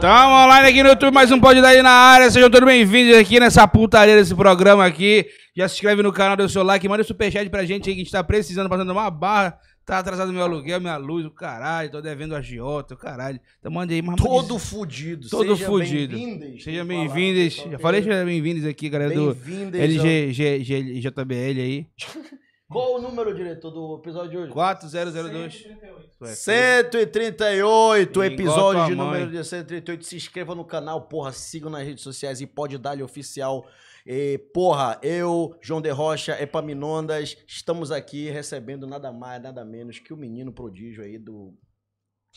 Tamo então, online aqui no YouTube, mais um Pode dar aí na área. Sejam todos bem-vindos aqui nessa putaria desse programa aqui. Já se inscreve no canal, dê o seu like, manda o um superchat pra gente aí que a gente tá precisando, passando uma barra. Tá atrasado meu aluguel, minha luz, o caralho. Tô devendo a giota, o caralho. Então manda aí, mano. Todo mas... fudido. Todo Seja fudido. Sejam bem-vindos. Né? Já falei, sejam bem-vindos aqui, galera do LGJBL aí. Qual o número, diretor, do episódio de hoje? 4002. 138. 138, episódio de número de 138. Se inscreva no canal, porra, sigam nas redes sociais e pode dar-lhe oficial. E, porra, eu, João de Rocha, Epaminondas, estamos aqui recebendo nada mais, nada menos que o menino prodígio aí do.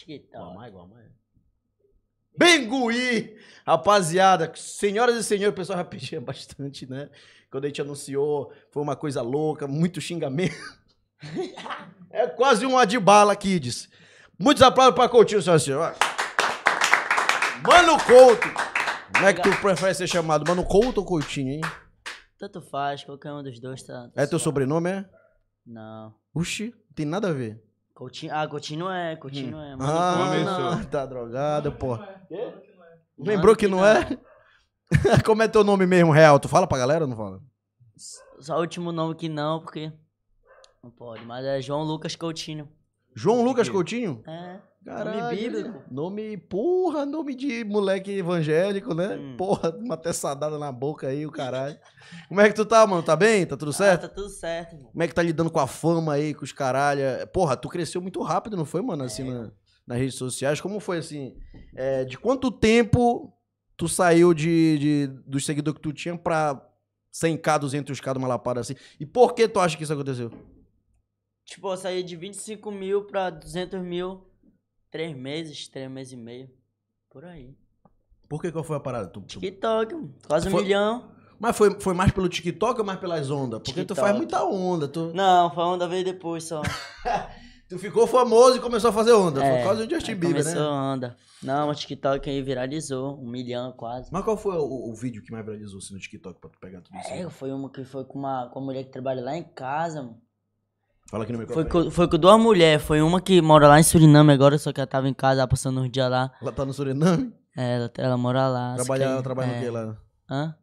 igual Guamai, mais. Bengui! Rapaziada, senhoras e senhores, o pessoal já pedia bastante, né? Quando a gente anunciou, foi uma coisa louca, muito xingamento. é quase um adibala, Kids. Muitos aplausos para Coutinho, senhoras e senhores. Mano Couto! Como é que tu prefere ser chamado? Mano Couto ou Coutinho, hein? Tanto faz, qualquer um dos dois tá. tá é teu sobrenome, é? Não. Uxi, não tem nada a ver. Coutinho. Ah, Coutinho não é, Coutinho hum. é. Mano, ah, não, tá drogado, pô. Lembrou que não é? Como é teu nome mesmo real? Tu fala pra galera ou não fala? Só o último nome que não, porque. Não pode, mas é João Lucas Coutinho. João Lucas Coutinho? É. Caralho, nome bíblico. Nome, porra, nome de moleque evangélico, né? Hum. Porra, uma teçadada na boca aí, o caralho. Como é que tu tá, mano? Tá bem? Tá tudo ah, certo? Ah, tá tudo certo, mano. Como é que tá lidando com a fama aí, com os caralho? Porra, tu cresceu muito rápido, não foi, mano? Assim, é. na, nas redes sociais. Como foi, assim? É, de quanto tempo tu saiu de, de dos seguidores que tu tinha pra 100k, 200k de uma lapada assim. E por que tu acha que isso aconteceu? Tipo, eu saí de 25 mil pra 200 mil, três meses, três meses e meio, por aí. Por que qual foi a parada? Tu, tu... TikTok, quase um foi... milhão. Mas foi, foi mais pelo TikTok ou mais pelas ondas? Porque TikTok. tu faz muita onda. Tu... Não, foi a onda veio depois só. Tu ficou famoso e começou a fazer onda. É, por causa do Justin Bieber, começou né? Começou onda. Não, o TikTok aí viralizou, um milhão quase. Mas qual foi o, o vídeo que mais viralizou assim, no TikTok pra tu pegar tudo isso? É, foi uma que foi com uma, com uma mulher que trabalha lá em casa, mano. Fala aqui no microfone. Foi com, foi com duas mulheres. Foi uma que mora lá em Suriname agora, só que ela tava em casa passando uns dias lá. Ela tá no Suriname? É, ela, ela mora lá. Trabalha, que, ela trabalha é... no quê lá? Hã?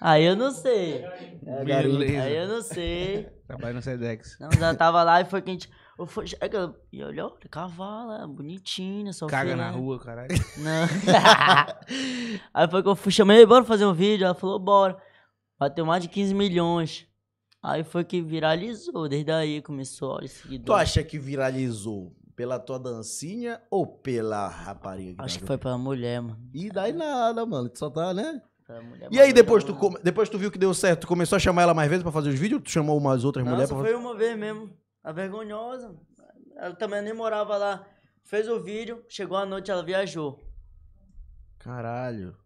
Aí eu não sei. É, Aí eu não sei. trabalha no Sedex. Não, ela tava lá e foi que a gente. Eu fui, chega, e olhou, cavala, bonitinha, só Caga na rua, caralho. Não. aí foi que eu fui, chamei, bora fazer um vídeo. Ela falou, bora. Bateu mais de 15 milhões. Aí foi que viralizou, desde aí começou a seguidor. Tu acha que viralizou pela tua dancinha ou pela rapariga? Acho que foi pela mulher, mano. E daí nada, mano, tu só tá, né? Mulher, e aí, depois então tu, depois tu viu que deu certo, tu começou a chamar ela mais vezes pra fazer os vídeos ou tu chamou umas outras Nossa, mulheres? Pra... foi uma vez mesmo. A é vergonhosa. Ela também nem morava lá. Fez o vídeo, chegou à noite, ela viajou. Caralho.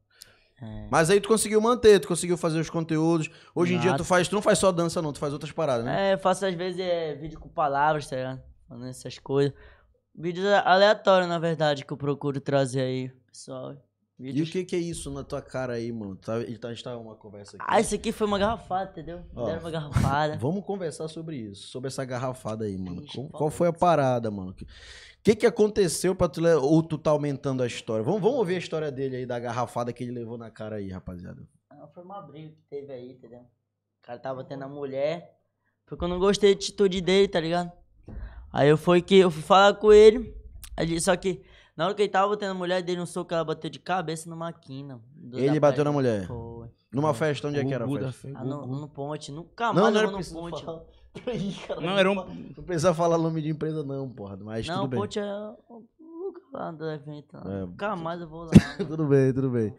É. Mas aí tu conseguiu manter, tu conseguiu fazer os conteúdos. Hoje Nada. em dia tu faz, tu não faz só dança, não, tu faz outras paradas, né? É, eu faço às vezes é, vídeo com palavras, tá ligado? essas coisas. Vídeos aleatórios, na verdade, que eu procuro trazer aí, pessoal. E o que, que é isso na tua cara aí, mano? Tá, a gente tava tá, tá uma conversa aqui. Ah, isso aqui foi uma garrafada, entendeu? Ó, Deram uma garrafada. Vamos conversar sobre isso, sobre essa garrafada aí, mano. Ixi, qual, qual foi a parada, mano? O que, que, que aconteceu pra tu. Ou tu tá aumentando a história? Vamos, vamos ouvir a história dele aí, da garrafada que ele levou na cara aí, rapaziada. Ah, foi uma briga que teve aí, entendeu? O cara tava tendo a mulher. foi quando eu não gostei da atitude dele, tá ligado? Aí eu fui que eu fui falar com ele. Aí, só que na hora que ele tava batendo a mulher, dele um soco que ela bateu de cabeça numa quina. Ele bateu na mulher. Foi. Numa festa, onde é que era a festa? Ah, no, no ponte, nunca mais Não, não era eu vou no ponte. falar. Não, era um. Não precisava falar nome de empresa não, porra, mas não, tudo bem. ponte é o lugar lá do evento. É, Nunca mais eu vou lá. Tudo bem, tudo bem.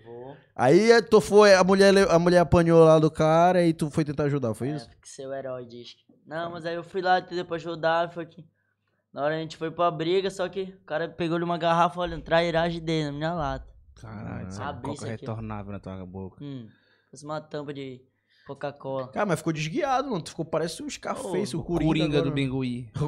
Aí é, tu foi, a mulher, a mulher apanhou lá do cara e tu foi tentar ajudar, foi é, isso? É, seu herói diz. que- Não, mas aí eu fui lá, entendeu, pra ajudar, foi que... Na hora a gente foi pra briga, só que o cara pegou uma garrafa, olha, trairagem dele na minha lata. Caralho, é coca retornável na tua boca. Hum, uma tampa de Coca-Cola. Cara, mas ficou desguiado, mano. Tu ficou parece um Scarface, oh, o Coringa. Coringa do Bengui.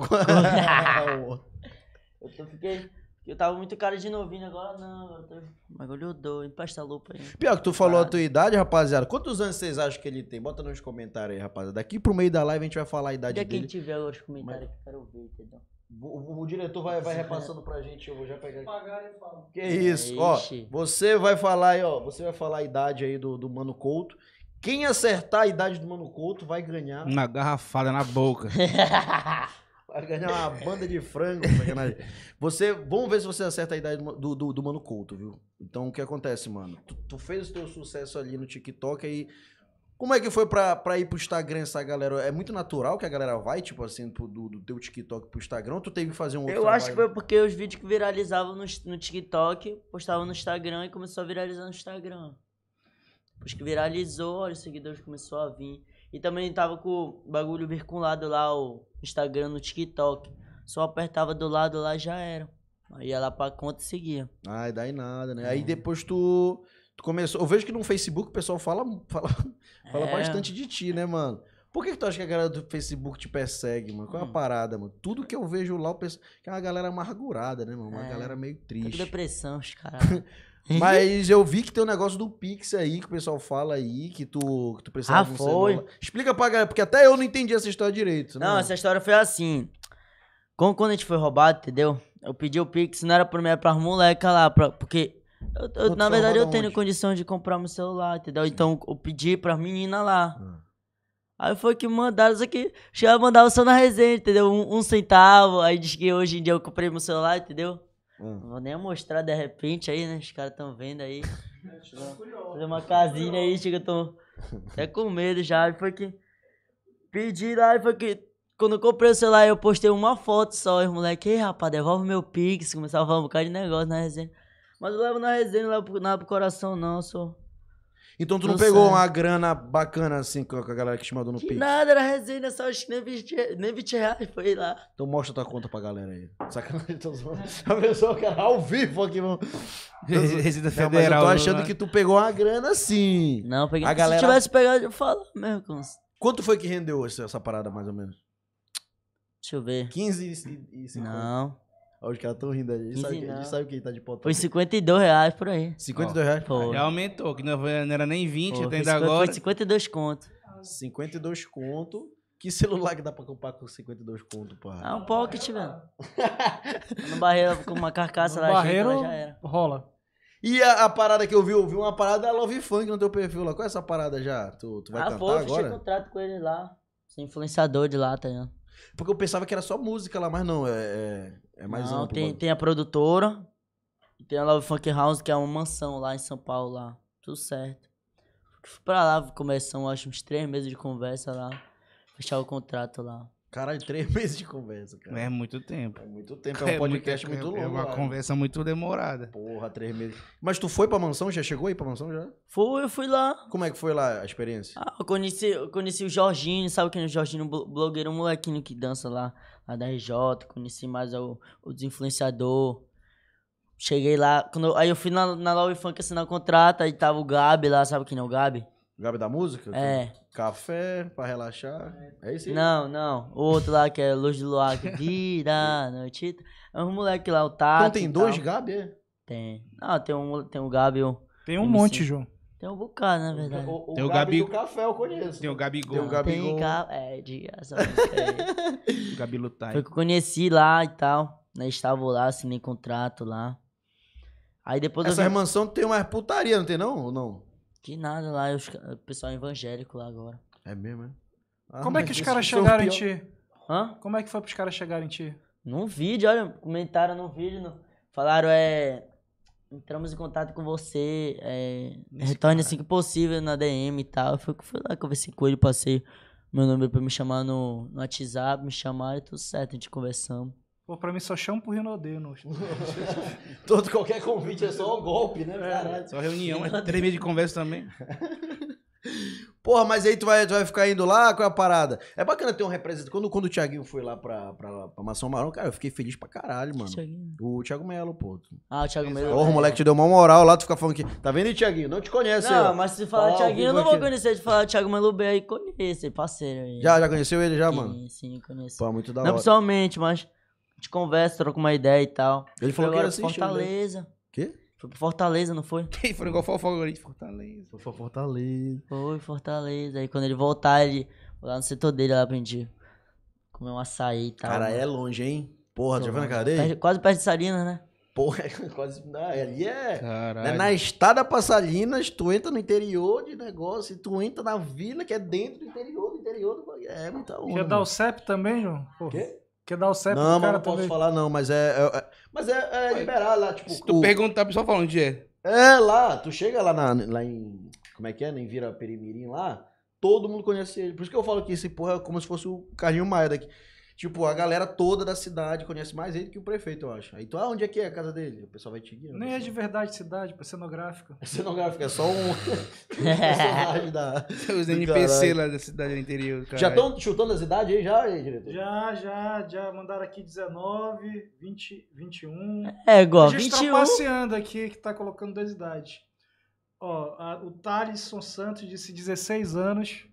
eu tô, fiquei... Eu tava muito cara de novinho, agora não. Mas olhou dou, empresta a lupa aí. Pior que tu falou cara. a tua idade, rapaziada. Quantos anos vocês acham que ele tem? Bota nos comentários aí, rapaziada. Daqui pro meio da live a gente vai falar a idade e é dele. E quem tiver os comentários mas... que eu quero ver, entendeu? O, o, diretor vai, vai repassando pra gente, eu vou já pegar aqui. Que isso, Ixi. ó. Você vai falar aí, ó. Você vai falar a idade aí do, do Mano Couto. Quem acertar a idade do Mano Couto vai ganhar. Uma garrafada na boca. vai ganhar uma banda de frango. Tá você, vamos ver se você acerta a idade do, do, do Mano Couto, viu? Então o que acontece, mano? Tu, tu fez o teu sucesso ali no TikTok aí. E como é que foi pra, pra ir pro Instagram essa galera? É muito natural que a galera vai, tipo assim, pro, do, do teu TikTok pro Instagram ou tu teve que fazer um outro Eu trabalho? acho que foi porque os vídeos que viralizavam no, no TikTok, postavam no Instagram e começou a viralizar no Instagram. Depois que viralizou, olha, os seguidores começou a vir. E também tava com o bagulho lado lá, o Instagram no TikTok. Só apertava do lado lá já era. Aí ia lá pra conta e seguia. Ai, daí nada, né? É. Aí depois tu Tu começou. Eu vejo que no Facebook o pessoal fala, fala, fala é. bastante de ti, né, mano? Por que, que, tu acha que a galera do Facebook te persegue, mano? Qual é a hum. parada, mano? Tudo que eu vejo lá, eu penso que é uma galera amargurada, né, mano? Uma é. galera meio triste. Tô depressão, os caras. Mas eu vi que tem um negócio do Pix aí, que o pessoal fala aí, que tu, que tu precisava ah, de um foi. Celular. Explica pra galera, porque até eu não entendi essa história direito. Né, não, essa história foi assim. como Quando a gente foi roubado, entendeu? Eu pedi o Pix, não era primeiro pras moleca lá, pra, porque eu, eu, na verdade, eu onde? tenho condição de comprar meu celular, entendeu? Sim. Então eu pedi pra menina lá. Hum. Aí foi que mandaram, só que chegava mandava só na resenha, entendeu? Um, um, centavo. Aí diz que hoje em dia eu comprei meu celular, entendeu? Hum. Não vou nem mostrar de repente aí, né? Os caras estão vendo aí. Fazer uma casinha aí, chega, eu tô até com medo já. Aí foi que pedi lá, e foi que quando eu comprei o celular, eu postei uma foto só. E os moleque, ei rapaz, devolve meu Pix. Começava a falar um bocado de negócio na resenha. Mas eu levo na resenha, não levo pro, nada pro coração, não, só. Então tu não, não pegou sei. uma grana bacana assim com a galera que te mandou no Pix? Nada, era resenha, só acho que nem 20, nem 20 reais foi lá. Então mostra tua conta pra galera aí. Sacanagem, tô zoando. A pessoa, cara, ao vivo aqui, mano. Resida Federal. Não, mas eu tô né? achando que tu pegou uma grana assim. Não, peguei. A galera... Se tivesse pegado, eu falo mesmo, Cons. Quanto foi que rendeu essa, essa parada, mais ou menos? Deixa eu ver. 15 e, e 50? Não. Olha, os caras tão rindo aí. A gente, sabe, que, quem tá de potão. Foi 52 reais por aí. 52 reais? Pô. Já aumentou, que não, era nem 20 até ainda agora. Foi 52 conto. 52 conto. Que celular que dá pra comprar com 52 conto, porra? É um pocket, velho. no barreiro com uma carcaça no lá, barreiro, já era. rola. E a, a, parada que eu vi, eu vi uma parada da é Love Funk no teu perfil lá. Qual é essa parada já? Tu, tu vai ah, cantar pô, agora? Ah, pô, contrato com ele lá. Sou influenciador de lá, tá ligado? Porque eu pensava que era só música lá, mas não, é, é, é mais não, amplo. Tem, tem a produtora, tem a Love Funk House, que é uma mansão lá em São Paulo, lá. Tudo certo. Fui pra lá, começamos, acho, uns três meses de conversa lá. Fechar o contrato lá. Caralho, três meses de conversa, cara. É muito tempo. É muito tempo. É, é um podcast é muito, muito longo. É uma cara. conversa muito demorada. Porra, três meses. Mas tu foi pra mansão? Já chegou aí pra mansão já? Foi, eu fui lá. Como é que foi lá a experiência? Ah, eu conheci, eu conheci o Jorginho, sabe quem é o Jorginho? blogueiro, o molequinho que dança lá, lá da RJ. Conheci mais o, o desinfluenciador. Cheguei lá. Quando, aí eu fui na, na Love Funk assinar o contrato, aí tava o Gabi lá, sabe quem é o Gabi? Gabi da música? É, é. Café pra relaxar. É isso aí? Não, não. O outro lá que é Luz de Luar que vira a noite. É um moleque lá, o Tato. Então tem dois Gabi, é? Tem. Não, tem um, tem um Gabi. Um tem um MC. monte, João. Tem um bocado, na verdade. O, o, tem o Gabi, Gabi do café, eu conheço. Tem o Gabigol. Tem o Gabigol. Tem É, diga essa música O Gabi Lutai. Foi que eu conheci lá e tal. Né? estava lá, assinei contrato lá. Aí depois... Essa vi... mansão tem mais putaria, não tem não? Ou não? Que nada lá, o pessoal evangélico lá agora. É mesmo, é? Ah, Como é que os caras chegaram em ti? Hã? Como é que foi pros caras chegarem em ti? Num vídeo, olha, comentaram no vídeo. No... Falaram, é. Entramos em contato com você, é, retorne assim que possível na DM e tal. foi fui, fui lá, conversei com ele, passei meu número pra me chamar no, no WhatsApp, me chamaram e tudo certo, a gente conversamos. Pô, pra mim só chama pro Rinodê. No... Todo qualquer convite é só um golpe, né? É, caralho. Só reunião, é de conversa também. Porra, mas aí tu vai, tu vai ficar indo lá com é a parada. É bacana ter um representante. Quando, quando o Thiaguinho foi lá pra, pra, pra Maçã Marão, cara, eu fiquei feliz pra caralho, mano. Thiaguinho. O Thiago Melo, pô. Ah, o Thiago Melo. Porra, é o moleque te deu uma moral lá, tu fica falando que. Tá vendo, Thiaguinho? Não te conhece, Não, eu. mas se falar ah, Thiaguinho, eu não vou aqui. conhecer. De falar Thiago Melo bem aí, conheço, parceiro. Aí. Já, já conheceu ele, já, sim, mano? Sim, sim, conheço. Pô, é muito da hora. Não pessoalmente, mas. A gente conversa, troca uma ideia e tal. Ele falou que era assistiu, né? Fortaleza. Né? Quê? Foi pro Fortaleza, não foi? Quem foi igual fofoca de Fortaleza. Foi pra Fortaleza. Foi, Fortaleza. Aí quando ele voltar, ele. Lá no setor dele, lá pra gente comer um açaí e tal. Cara, mano. é longe, hein? Porra, já foi na cadeia? Quase perto de Salinas, né? Porra, é quase. Não, é, ali é. Caralho. É na estrada pra Salinas, tu entra no interior de negócio e tu entra na vila que é dentro do interior do interior do. É muita longe Quer dar o CEP também, João? Porra. Quê? Quer dar o CEP Não, cara não posso também. falar, não, mas é. é, é mas é, é liberar lá, tipo. Se tu o... perguntar, o pessoal fala onde é. É, lá, tu chega lá, na, lá em. Como é que é? Em Vira Perimirim lá, todo mundo conhece ele. Por isso que eu falo que esse porra é como se fosse o Carlinho Maia daqui. Tipo, a galera toda da cidade conhece mais ele que o prefeito, eu acho. Aí então, tu, ah, onde é que é a casa dele? O pessoal vai te guiando. Nem é assim. de verdade cidade, é cenográfica. É cenográfica, é só um, personagem da... Os NPC lá da cidade do interior, caralho. Já estão chutando as idades aí, já, diretor? Já, já, já. Mandaram aqui 19, 20, 21. É, igual, 21. A gente 21. tá passeando aqui, que tá colocando duas idades. Ó, a, o Thalisson Santos disse 16 anos.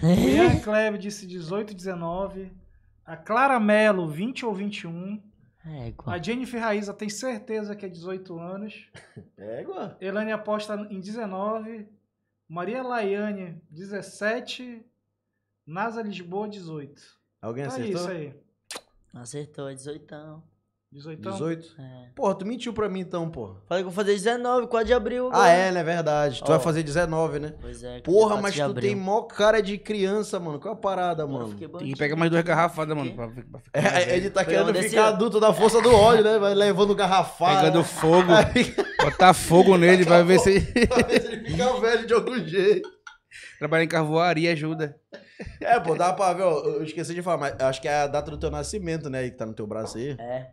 o Ian Kleb disse 18, 19. A Clara Mello, 20 ou 21. É, é, igual. A Jennifer Raiza tem certeza que é 18 anos. É, igual. Elane aposta em 19. Maria Laiane, 17. Nasa Lisboa, 18. Alguém tá acertou? isso aí. Acertou, 18. É 18? 18? É. Porra, tu mentiu pra mim então, porra. Falei que vou fazer 19, 4 de abril. Ah, agora. Ah, é, né? Verdade. Tu oh. vai fazer 19, né? Pois é. Porra, mas tu abril. tem mó cara de criança, mano. Qual a parada, mano? Tem que pegar mais duas garrafadas, mano. Pra, pra é, ele tá Foi querendo ficar adulto da força do ódio, né? Vai levando garrafada. Pegando fogo. botar fogo nele, vai ver se. vai ver se ele fica velho de algum jeito. Trabalhar em carvoaria ajuda. É, pô, dá pra ver, ó, eu esqueci de falar, mas acho que é a data do teu nascimento, né? Aí que tá no teu braço aí. É.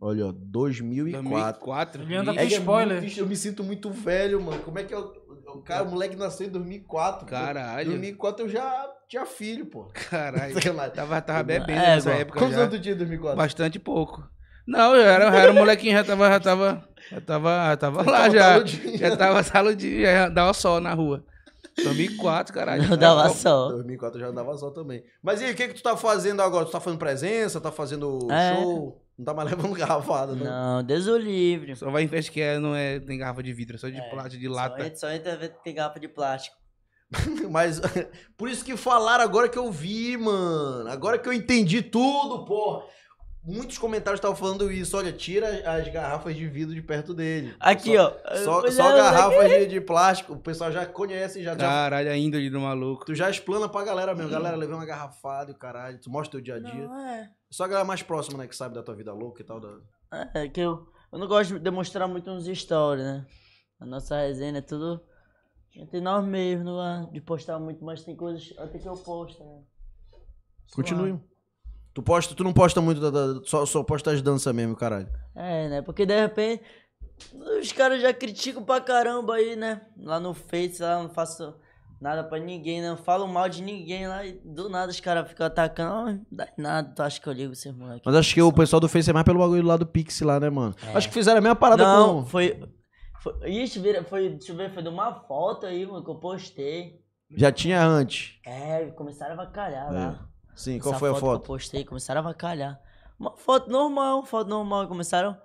Olha, ó, 2004. 2004? Ele anda com é spoiler. Muito, eu me sinto muito velho, mano. Como é que eu... É o cara, o moleque nasceu em 2004. Caralho. Em 2004 eu já tinha filho, pô. Caralho. Sei tava, tava bebendo é, nessa igual. época. Quantos anos tu tinha em 2004? Bastante pouco. Não, eu era, eu era um molequinho, já tava, já tava, já tava, já tava lá, tava já. Saludinho. Já tava saludinho, já dava sol na rua. 2004, caralho. Não dava só. 2004 eu já dava só também. Mas e aí, o que que tu tá fazendo agora? Tu tá fazendo presença, tá fazendo é. show? Não tá mais levando garrafada, não. Não, Deus o livre. Só vai em festa que é, não é, tem garrafa de vidro, é só de é, plástico, de lata. Só entra, só entra tem garrafa de plástico. Mas por isso que falaram agora que eu vi, mano. Agora que eu entendi tudo, porra. Muitos comentários estavam falando isso. Olha, tira as garrafas de vidro de perto dele. Aqui, só, ó. Só, só garrafas de, de, plástico. O pessoal já conhece, já. Caralho, já... a índole do maluco. Tu já explana pra galera mesmo. Galera, levei uma garrafada e o caralho. Tu mostra o teu dia a dia. Não, é. Só a galera mais próxima, né, que sabe da tua vida louca e tal. Da... É, que eu, eu não gosto de demonstrar muito nos stories, né? A nossa resenha é tudo. Entre nós mesmos, não é de postar muito, mas tem coisas até que eu posto, né? Continue. Lá. Tu, posta, tu não posta muito, da, da, só, só posta as danças mesmo, caralho. É, né? Porque de repente os caras já criticam pra caramba aí, né? Lá no Face, lá não faço nada pra ninguém, não falo mal de ninguém lá e do nada os caras ficam atacando. Não dá nada, tu acha que eu ligo esses aqui Mas acho que o pessoal do Face é mais pelo bagulho lá do Pix lá, né, mano? É. Acho que fizeram a mesma parada não, com... foi... foi ixi, foi, deixa eu ver, foi de uma foto aí, mano, que eu postei. Já tinha antes? É, começaram a vacalhar é. lá. Sim, qual Essa foi foto a foto? Que eu postei, começaram a vacalhar. Uma foto normal, foto normal, começaram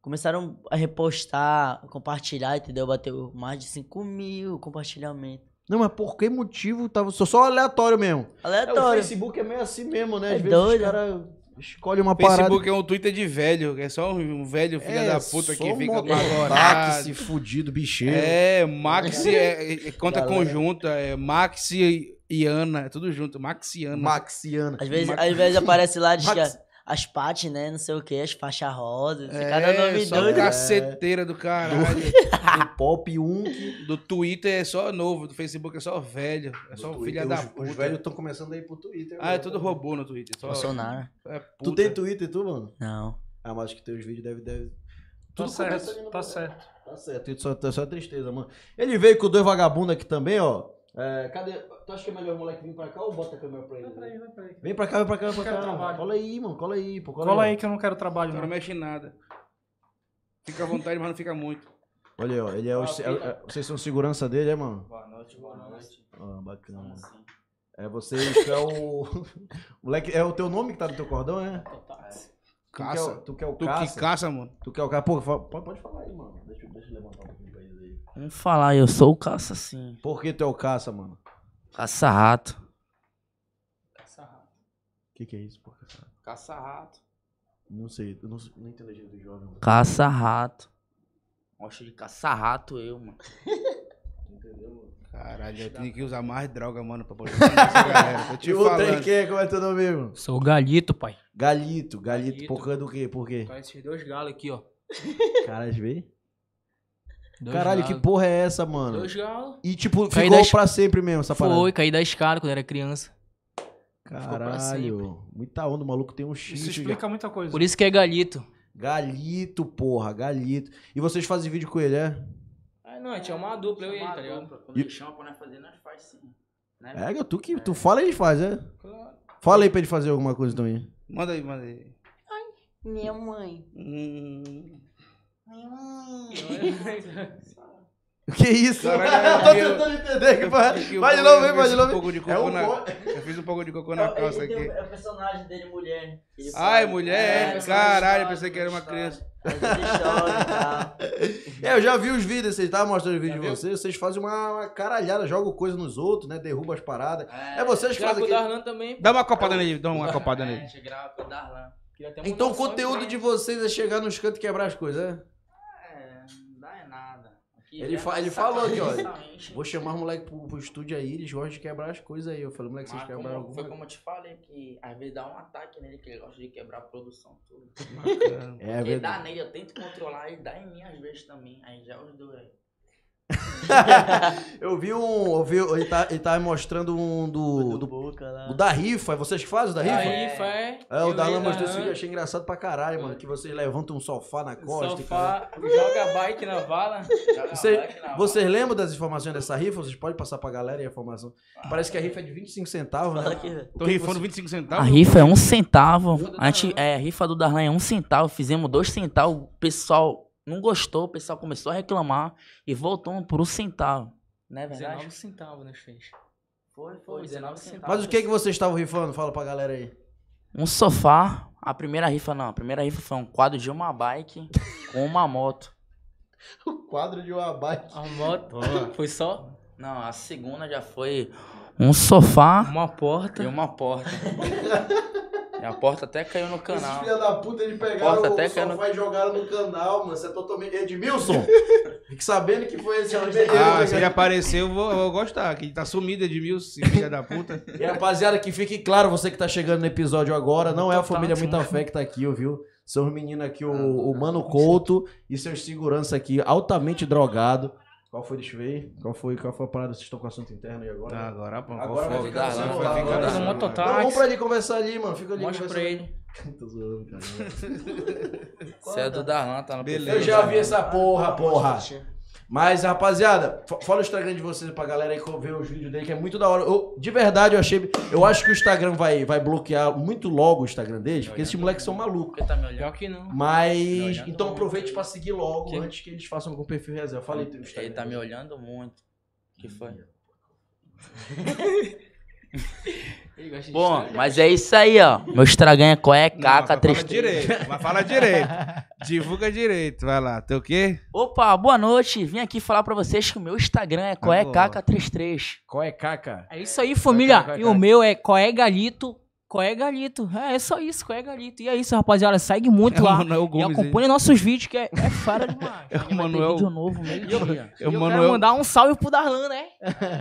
começaram a repostar, compartilhar, entendeu? Bateu mais de 5 mil compartilhamento. Não, mas por que motivo tava. Sou só aleatório mesmo. Aleatório. É, o Facebook é meio assim mesmo, né? É às é vezes doido. os caras escolhem uma Facebook parada. Facebook é um Twitter de velho. É só um velho filho é, da puta que fica malorado. Maxi fudido, bicheiro. É, Maxi é, conta Galera. conjunta. É Maxi e Ana. É tudo junto. Maxiana. Maxiana. Às vezes, Max... às vezes aparece lá de. É Max as pates, né? Não sei o que, as faixas rosas. É, cada é nome só doido. É. caceteira do caralho. Do, do pop 1. Um, do Twitter é só novo, do Facebook é só velho. É do só Twitter, filha da puta. Os velhos estão começando aí pro Twitter. Ah, é agora, é tudo né? robô no Twitter. Só, Bolsonaro. É tu tem Twitter, tu, mano? Não. Ah, mas acho que teus vídeos devem. Deve... Tá tudo tá certo, tá certo. Tá certo, só, só tristeza, mano. Ele veio com dois vagabundos aqui também, ó. É, cadê? Tu acha que é melhor o moleque vir pra cá ou bota a câmera pra ele? pra né? pra Vem pra cá, vem pra cá, vem pra cá. Cola aí, mano, cola aí, pô. Cola, cola aí. aí. que eu não quero trabalho, não. Não mexe em nada. Fica à vontade, mas não fica muito. Olha aí, ó, ele é, o, é, é, Vocês são segurança dele, é, mano? Boa noite, boa noite. Ah, bacana. Assim? É vocês que é o. moleque, é o teu nome que tá no teu cordão, é? Tá, é. é caça. Tu quer é o, tu que o tu caça. Tu que caça, mano. Tu quer o caça. Pô, pode, pode falar aí, mano. Deixa, deixa eu levantar um pouquinho. Vamos falar, eu sou o caça sim. Por que tu é o caça, mano? Caça-rato. Caça-rato. O que, que é isso, porra? Caça-rato. Não sei, eu não, não entendo a do jovem. Mano. Caça-rato. Gosto de caça-rato eu, mano. Entendeu, mano? Caralho, eu tenho que usar mais droga, mano, pra poder essa galera. Tô te falando. o que é, Como é teu nome, mano? Sou galito, pai. Galito, galito. galito. Por causa do quê? Por quê? Por esses dois galos aqui, ó. Caras, vê? Dois Caralho, galos. que porra é essa, mano? Dois galos. E tipo, caí ficou da... pra sempre mesmo essa parada. Foi, caí da escada quando era criança. Caralho, muita onda, o maluco tem um chifre. Isso explica já. muita coisa. Por isso que é galito. Galito, porra, galito. E vocês fazem vídeo com ele, é? Ah, não, a gente é uma dupla, eu e ele, tá ligado? Quando e... ele chama pra nós fazer, nós faz sim. Né? É, tu que tu fala, ele faz, é? Claro. Fala aí pra ele fazer alguma coisa também. Manda aí, manda aí. Ai, minha mãe. Hum. O que isso? eu tô tentando entender. Que vai, vai de novo, vem, vai de novo. Um é um na... Eu fiz um pouco de cocô na calça aqui. É o personagem dele, mulher. Ai, fala, mulher? É, é caralho, eu pensei que era uma criança. é, eu já vi os vídeos, vocês estavam mostrando os vídeos de vocês, vocês fazem uma, caralhada, jogam coisa nos outros, né? Derrubam as paradas. É, é vocês que fazem. aqui. Também. Dá uma copada é, nele, dá uma é, copada nele. É, grava, Darlan. Então o conteúdo né? de vocês é chegar nos cantos e quebrar as coisas, é? Ele, fa ele falou aqui, ó. Vou chamar os moleques pro, pro estúdio aí, eles gostam de quebrar as coisas aí. Eu falei, moleque, vocês quebraram alguma Foi como eu te falei, que às vezes dá um ataque nele, que ele gosta de quebrar a produção toda. é, é verdade. dá nele, eu tento controlar, e dá em mim às vezes também. Aí já é os dois aí. eu vi um. Eu vi, ele, tá, ele tá mostrando um do. do, do O da Rifa. É vocês que fazem o da Rifa? Da Rifa, é. É, o eu mostrou isso, Achei engraçado pra caralho, mano. Que vocês levantam um sofá na costa. Sofá, joga bike na vala. Você, vocês lembram das informações dessa rifa? Vocês podem passar pra galera a informação. Parece que a rifa é de 25 centavos, né? Tô rifando 25 centavos. A rifa é um centavo. A, gente, né? é, a rifa do Darlan é um centavo. Fizemos dois centavos. pessoal não gostou, o pessoal começou a reclamar e voltou por um centavo. É né verdade? 19 centavos nós fez. Foi, foi, 19 centavos. Mas o que, que vocês estavam rifando? Fala pra galera aí. Um sofá. A primeira rifa, não. A primeira rifa foi um quadro de uma bike com uma moto. O quadro de uma bike. A moto. Foi só? Não, a segunda já foi um sofá. Uma porta. E uma porta. A porta até caiu no canal. Esses filha da puta, eles pegaram porta o até sofá no... e jogaram no canal, mano. Você é totalmente... Edmilson! Fique sabendo que foi esse Edmilson. Ah, se ele aparecer, eu vou, vou gostar. Que tá sumido, Edmilson, filha da puta. E rapaziada, que fique claro, você que tá chegando no episódio agora, não é a família Muita Fé que tá aqui, ouviu? São os meninos aqui, o, ah, o Mano Couto e seus segurança aqui, altamente drogado. Qual foi, deixa eu ver. Qual foi, qual foi a parada? Vocês estão com assunto interno aí agora? Tá, agora, pô. Agora vai ficar assim, vai ficar no mototáxi. Então, vamos pra ele conversar ali, mano. Fica ali Mostra pra ele. Tô zoando, cara. Você é do Darlan, tá na Beleza. Eu já vi essa porra, porra. Mas, rapaziada, fala o Instagram de vocês pra galera aí ver os vídeos dele, que é muito da hora. Eu, de verdade, eu achei. Eu acho que o Instagram vai, vai bloquear muito logo o Instagram deles, porque esses moleques são malucos. Tá me olhando. que não. Mas. Tá então aproveite pra seguir logo, que? antes que eles façam com o perfil reserva. Falei, Ele tá me olhando muito. que foi? Bom, mas é isso aí, ó. Meu Instagram é qual é caca Fala direito, mas fala direito. Divulga direito, vai lá. Tem o quê? Opa, boa noite. Vim aqui falar pra vocês que o meu Instagram é qual tá é caca 33. Qual é caca? É isso aí, família. E o meu é qual é galito qual é Galito? É, é só isso, qual é Galito? E é isso, rapaziada. Segue muito é lá. e acompanha nossos vídeos, que é, é fara demais. É o Manuel. Vídeo novo, meio dia. É eu, eu, eu Manuel... quero mandar um salve pro Darlan, né?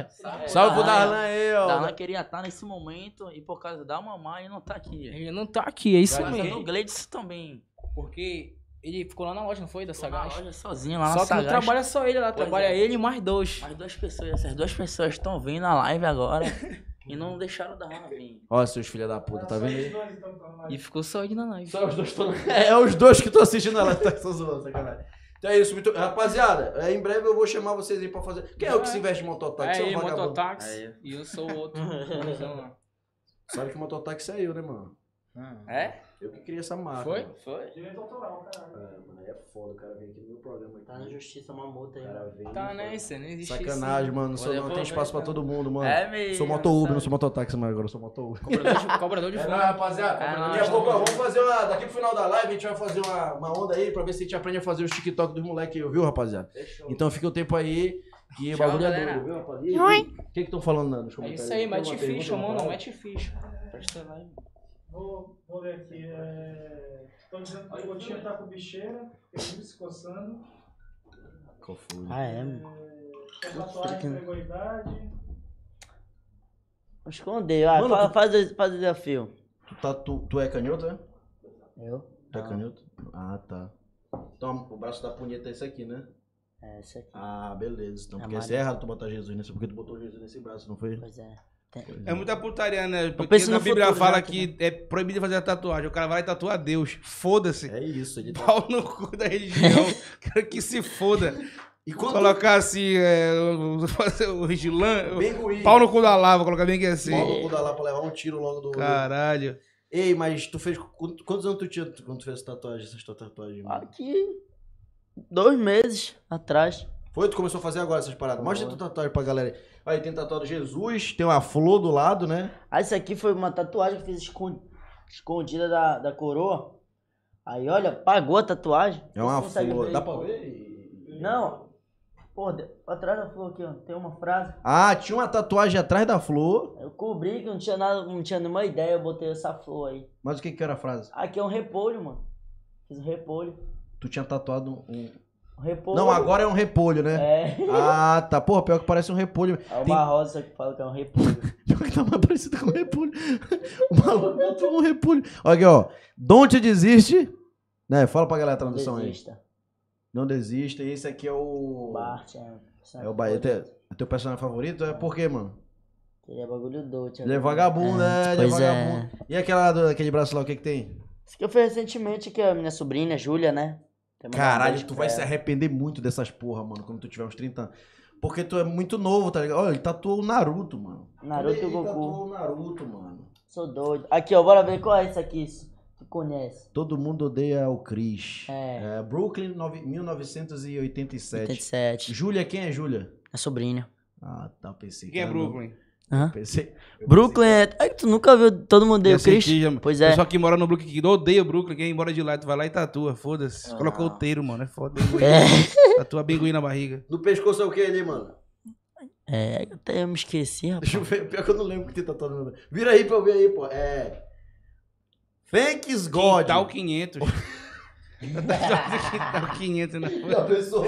salve, salve pro Darlan aí, ó. Darlan queria estar nesse momento e por causa da mamãe ele não tá aqui. Ele não tá aqui, é isso tá mesmo. o Gladys também. Porque ele ficou lá na loja, não foi? Da Sagaz? Na loja sozinho lá só que não trabalha só ele lá, pois trabalha é. ele e mais dois. Mais duas pessoas. Essas duas pessoas estão vindo na live agora. E não uhum. deixaram dar uma vinha. Ó, seus filha da puta, é tá vendo? Então, e ficou só aqui na live. Só os dois estão é, é os dois que estão assistindo ela, tá só zoando, sacanagem. Então é isso, muito... rapaziada. É, em breve eu vou chamar vocês aí pra fazer. Quem é, o que se é. veste mototáxi? É, é um mototáxi é e eu sou o outro. Sabe que mototáxi é eu, né, mano? É? Eu que criei essa marca. Foi? Foi. Direito autoral, caralho. É, mano. É foda, o cara vem aqui no meu programa. Tá na justiça uma multa aí. O cara vem, tá, né? Isso não existe. Sacanagem, isso. mano. Né? Sou, não tem espaço pra todo mundo, mano. É mesmo. Sou moto Uber, não sou mototáxi, mas agora sou moto Uber. Cobrador de, cobrador é, não, rapaziada. É daqui a pouco vamos fazer uma. Daqui pro final da live a gente vai fazer uma, uma onda aí pra ver se a gente aprende a fazer os TikTok dos moleques aí, viu, rapaziada? Fechou. Então fica o tempo aí. E o bagulho é doido, viu, rapaziada? O que que estão falando né, nos comentários? É isso aí, mete ficha, mano. Mete ficha. Presta live. Vou, vou aqui. Estão é... dizendo que o Gotinha tá com bicheira, eu vi tá se coçando. Confuso. Ah, é? É, é tatuagem, que... pegou Vou esconder, Ah, Mano, faz, faz o desafio. Tu, tá, tu, tu é canhoto, né? Eu? Tu é ah. canhoto? Ah, tá. Então, o braço da punheta é esse aqui, né? É, esse aqui. Ah, beleza. Então, é porque é errado tu botar Jesus nesse, porque tu botou Jesus nesse braço, não foi? Pois é. É muita putaria, né? Porque na Bíblia futuro, fala que né? é proibido fazer a tatuagem. O cara vai tatuar Deus. Foda-se. É isso. Ele tá- Pau tá... no cu da religião. Quero que se foda. E quando... Colocar assim, é, fazer o Gilan, pau no cu da lava, colocar bem que é assim. Pau no cu da lava pra levar um tiro logo do... Caralho. Ei, mas tu fez... Quantos anos tu tinha quando tu fez essa tatuagem, essas tatuagens? Aqui, dois meses atrás. Foi? Tu começou a fazer agora essas paradas. Mostra tua tatuagem pra galera aí. Aí tem tatuado Jesus, tem uma flor do lado, né? Ah, isso aqui foi uma tatuagem que fiz escondida da, da coroa. Aí, olha, pagou a tatuagem. É uma flor. Dá pra ver? Não. Pô, atrás da flor aqui, ó, tem uma frase. Ah, tinha uma tatuagem atrás da flor. Eu cobri que não tinha nada, não tinha nenhuma ideia, eu botei essa flor aí. Mas o que que era a frase? Aqui é um repolho, mano. Fiz um repolho. Tu tinha tatuado um... Repolho. Não, agora é um repolho, né? É. Ah, tá. Porra, pior que parece um repolho. É uma Tem... rosa que fala que é um repolho. pior que tá mais parecido com um repolho. O maluco é um repolho. Olha aqui, ó. Don't desiste. Né? Fala pra galera a tradução Não desista. Não desista. E esse aqui é o. Bart, é. O é o Teu, teu personagem favorito? É por quê, mano? Ele é bagulho doce. Ele é né? vagabundo, é, né? Ele é, é vagabundo. E aquela, aquele braço lá, o que que tem? Isso que eu fiz recentemente, que a minha sobrinha, Júlia, né? Caralho, tu vai se arrepender muito dessas porra, mano, quando tu tiver uns 30 anos. Porque tu é muito novo, tá ligado? Olha, ele tatuou o Naruto, mano. Naruto e Goku. Ele tatuou o Naruto, mano. Sou doido. Aqui, ó, bora ver qual é isso aqui. Tu conhece. Todo mundo odeia o Chris. É. é Brooklyn, 1987. 87. Júlia, quem é Júlia? É sobrinha. Ah, tá, pensei. Quem é Brooklyn? Uhum. Pensei, Brooklyn pensei, é. Ai, tu nunca viu todo mundo odeia o Cristo? Pois é. Só que mora no Brooklyn que odeia o Brooklyn, quem mora de lá, tu vai lá e tatua, foda-se. Ah. Colocou o teiro, mano, é foda. É, é. Tatua binguim na barriga. No pescoço é o que ali, mano? É, até eu me esqueci, rapaz. Deixa eu ver, pior que eu não lembro que tem tatuado. Vira aí pra eu ver aí, pô. É. Thanks God. Tal 500 tá 500 na Já pensou?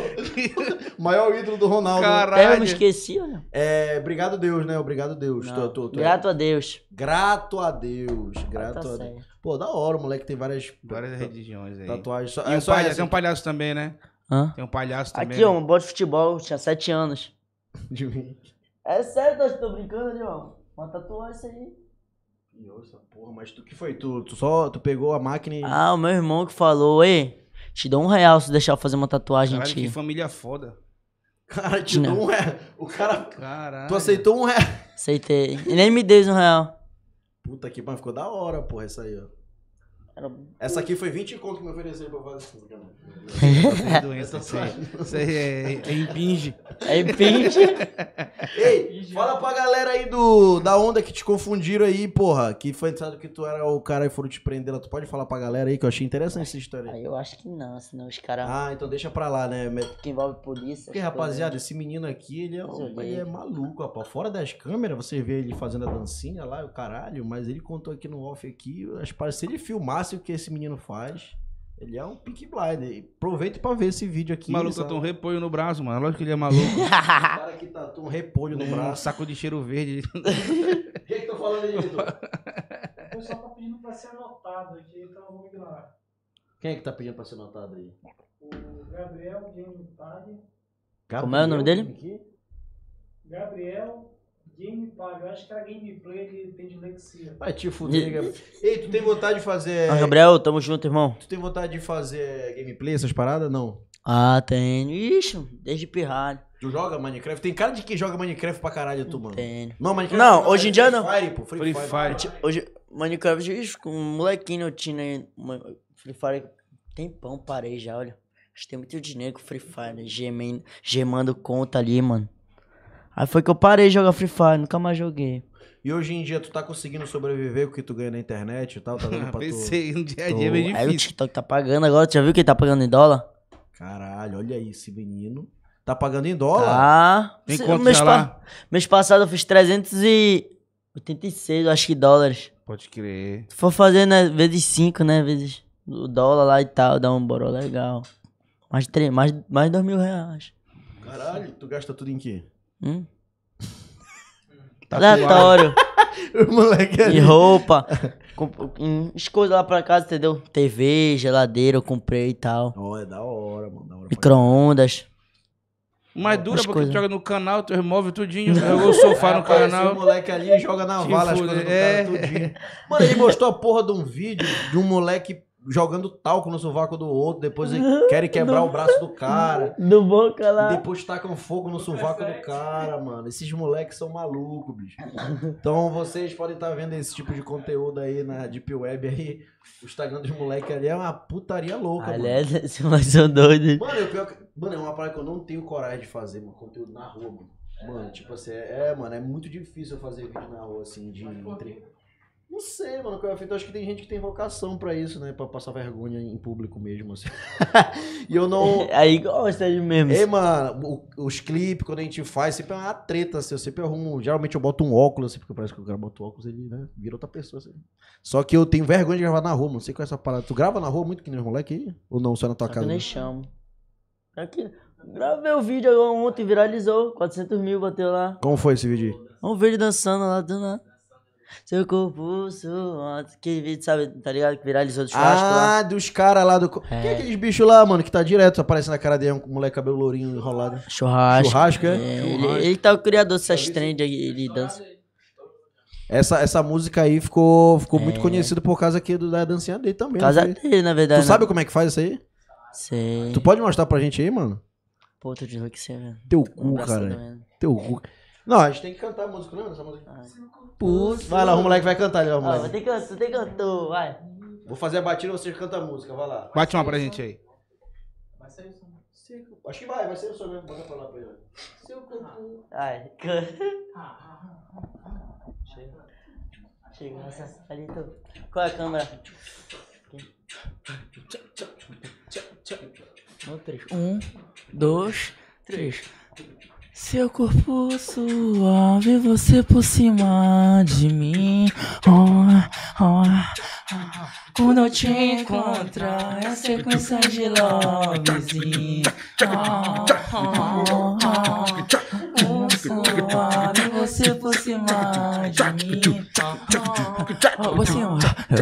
Maior ídolo do Ronaldo. Né? Caralho. É, eu me esqueci, olha. É, obrigado Deus, né? Obrigado Deus. Tô, tô, tô... Grato a Deus. Grato a Deus. Ah, tá grato a Deus. Pô, da hora, o moleque tem várias... Várias religiões aí. Tatuagens. Só, e é, só palhaço, Tem um palhaço também, né? Hã? Tem um palhaço também. Aqui, né? ó, um bote de futebol. Tinha 7 anos. De 20. É sério, eu tô brincando, Leon. Uma tatuagem isso aí. Miou essa porra, mas tu que foi? Tu, tu só tu pegou a máquina e. Ah, o meu irmão que falou, ei, te dou um real se deixar eu fazer uma tatuagem aqui. que família foda. Cara, te Não. dou um real. O cara. Caralho. Tu aceitou um real. Aceitei. E nem me deu um real. Puta que pariu, ficou da hora, porra, essa aí, ó. Era... Essa aqui foi 20 conto que me ofereceram pra fazer essa doença, isso aí é, é, é impinge. É impinge. Ei, fala pra galera aí do, da onda que te confundiram aí, porra. Que foi entrado que tu era o cara e foram te prender lá. Tu pode falar pra galera aí que eu achei interessante essa história aí. Ah, eu acho que não, senão os caras. Ah, então deixa pra lá, né? Que envolve polícia. Porque, rapaziada, esse menino aqui, ele é, um, ele é maluco, rapaz. Fora das câmeras, você vê ele fazendo a dancinha lá, o caralho, mas ele contou aqui no off aqui, acho que se ele filmasse fácil que esse menino faz. Ele é um Pink Blind. Aproveita pra ver esse vídeo aqui. O maluco sabe? um repolho no braço, mano. Lógico que ele é maluco. o cara que tá um repolho no braço. Um saco de cheiro verde. O que é que tô tá falando aí, Vitor? O pessoal tá pedindo pra ser anotado aqui, então eu vou ignorar. Quem é que tá pedindo pra ser anotado aí? O Gabriel Game Tag. Como é o nome dele? Gabriel Gamepad, eu acho que era gameplay que tem dislexia. Vai te fuder, Gabriel. Ei, tu tem vontade de fazer. Ah, Gabriel, tamo junto, irmão. Tu tem vontade de fazer gameplay, essas paradas? Não. Ah, tenho. Ixi, desde pirralho. Tu joga Minecraft? Tem cara de que joga Minecraft pra caralho, tu, mano. Tenho. Não, Minecraft. Não, não hoje em dia não. Free Fire, pô. Free, Free Fire. Fire. Hoje, Minecraft, ixi, com um molequinho eu tinha. Né? Free Fire, tempão, parei já, olha. Acho que tem muito dinheiro com Free Fire, né? gemendo, gemando conta ali, mano. Aí foi que eu parei de jogar Free Fire, nunca mais joguei. E hoje em dia tu tá conseguindo sobreviver com o que tu ganha na internet e tal? Tá dando ah, pra Pensei, no dia a dia é meio difícil. Aí o TikTok tá pagando agora, tu já viu que ele tá pagando em dólar? Caralho, olha aí esse menino. Tá pagando em dólar? Tá. Tem quanto mês, lá? mês passado eu fiz 386, acho que dólares. Pode crer. Se for fazer, né, vezes 5, né, vezes o dólar lá e tal, dá um boró legal. Mais de, 3, mais, mais de 2 mil reais. Caralho, tu gasta tudo em quê? Hum? Aleatório. o moleque ali. É e roupa. Escolha lá pra casa, entendeu? TV, geladeira, eu comprei e tal. Oh, é da hora, mano. hora Micro-ondas. Mas dura as porque tu joga no canal, tu remove tudinho, eu né? o sofá é, no canal. O moleque ali joga na vala as coisas é. cara tudinho. Mano, ele mostrou a porra de um vídeo de um moleque jogando talco no sovaco do outro, depois querem quebrar o braço do cara. Do boca lá. Depois tacam fogo no sovaco do cara, mano. Esses moleques são malucos, bicho. Então vocês podem estar tá vendo esse tipo de conteúdo aí na Deep Web aí. O Instagram dos moleques ali é uma putaria louca, Aliás, mano. Aliás, vocês são doidos. Mano, eu, é pior, mano, é uma parada que eu não tenho coragem de fazer, mano. Conteúdo na rua, mano. Mano, tipo assim, é, é mano, é muito difícil fazer vídeo na rua, assim, de entre, não sei, mano, é eu acho que tem gente que tem vocação pra isso, né? Pra passar vergonha em público mesmo, assim. e eu não. Aí gosta de mesmo. Ei, mano, os clipes, quando a gente faz, sempre é uma treta, assim. Eu sempre arrumo. Geralmente eu boto um óculos, assim, porque parece que o cara bota óculos óculos, ele, né? Vira outra pessoa, assim. Só que eu tenho vergonha de gravar na rua, não sei qual é essa parada. Tu grava na rua muito que nem os moleque aí? Ou não, só na tua só casa? Eu nem chamo. Aqui. É gravei o vídeo ontem, viralizou. 400 mil bateu lá. Como foi esse vídeo Um vídeo dançando lá, do nada. Seu corpo suado. Que vídeo, sabe, tá ligado? Que viralizou do churrasco ah, lá. dos caras lá do. É. Quem é aqueles bichos lá, mano, que tá direto aparecendo na cara dele, um moleque cabelo lourinho enrolado? Churrasco. Churrasco, é? é ele, ele, tá o criador dessas trends aí, ele dança. Essa, essa música aí ficou, ficou é. muito conhecida por causa aqui do, da dancinha dele também. Casa dele, na verdade. Tu sabe né? como é que faz isso aí? Sei. Tu pode mostrar pra gente aí, mano? Pô, tô de que velho. Teu cu, cara. Teu cu. Não, a gente tem que cantar a música, lembra né, essa música? Ah. Pulso. Vai lá, o moleque vai cantar ali, ó, moleque. Você cantou, você cantou, vai. Vou fazer a batida e você canta a música, vai lá. Bate uma pra gente aí. Vai sair o som. Acho que vai, vai ser o som mesmo. Bota pra lá pra ele. Seu cantor. Ai, canta. Ah, ah, Chega. Chega nessa. Ali tô. Qual é a câmera? Um, três. Um, dois, três. Seu corpo suave, você por cima de mim. Oh, oh, Quando eu te encontrar, é sequência de lovezinho. Oh, oh, oh, oh. Um suave você fosse mais de mim, oh, oh, assim, ó,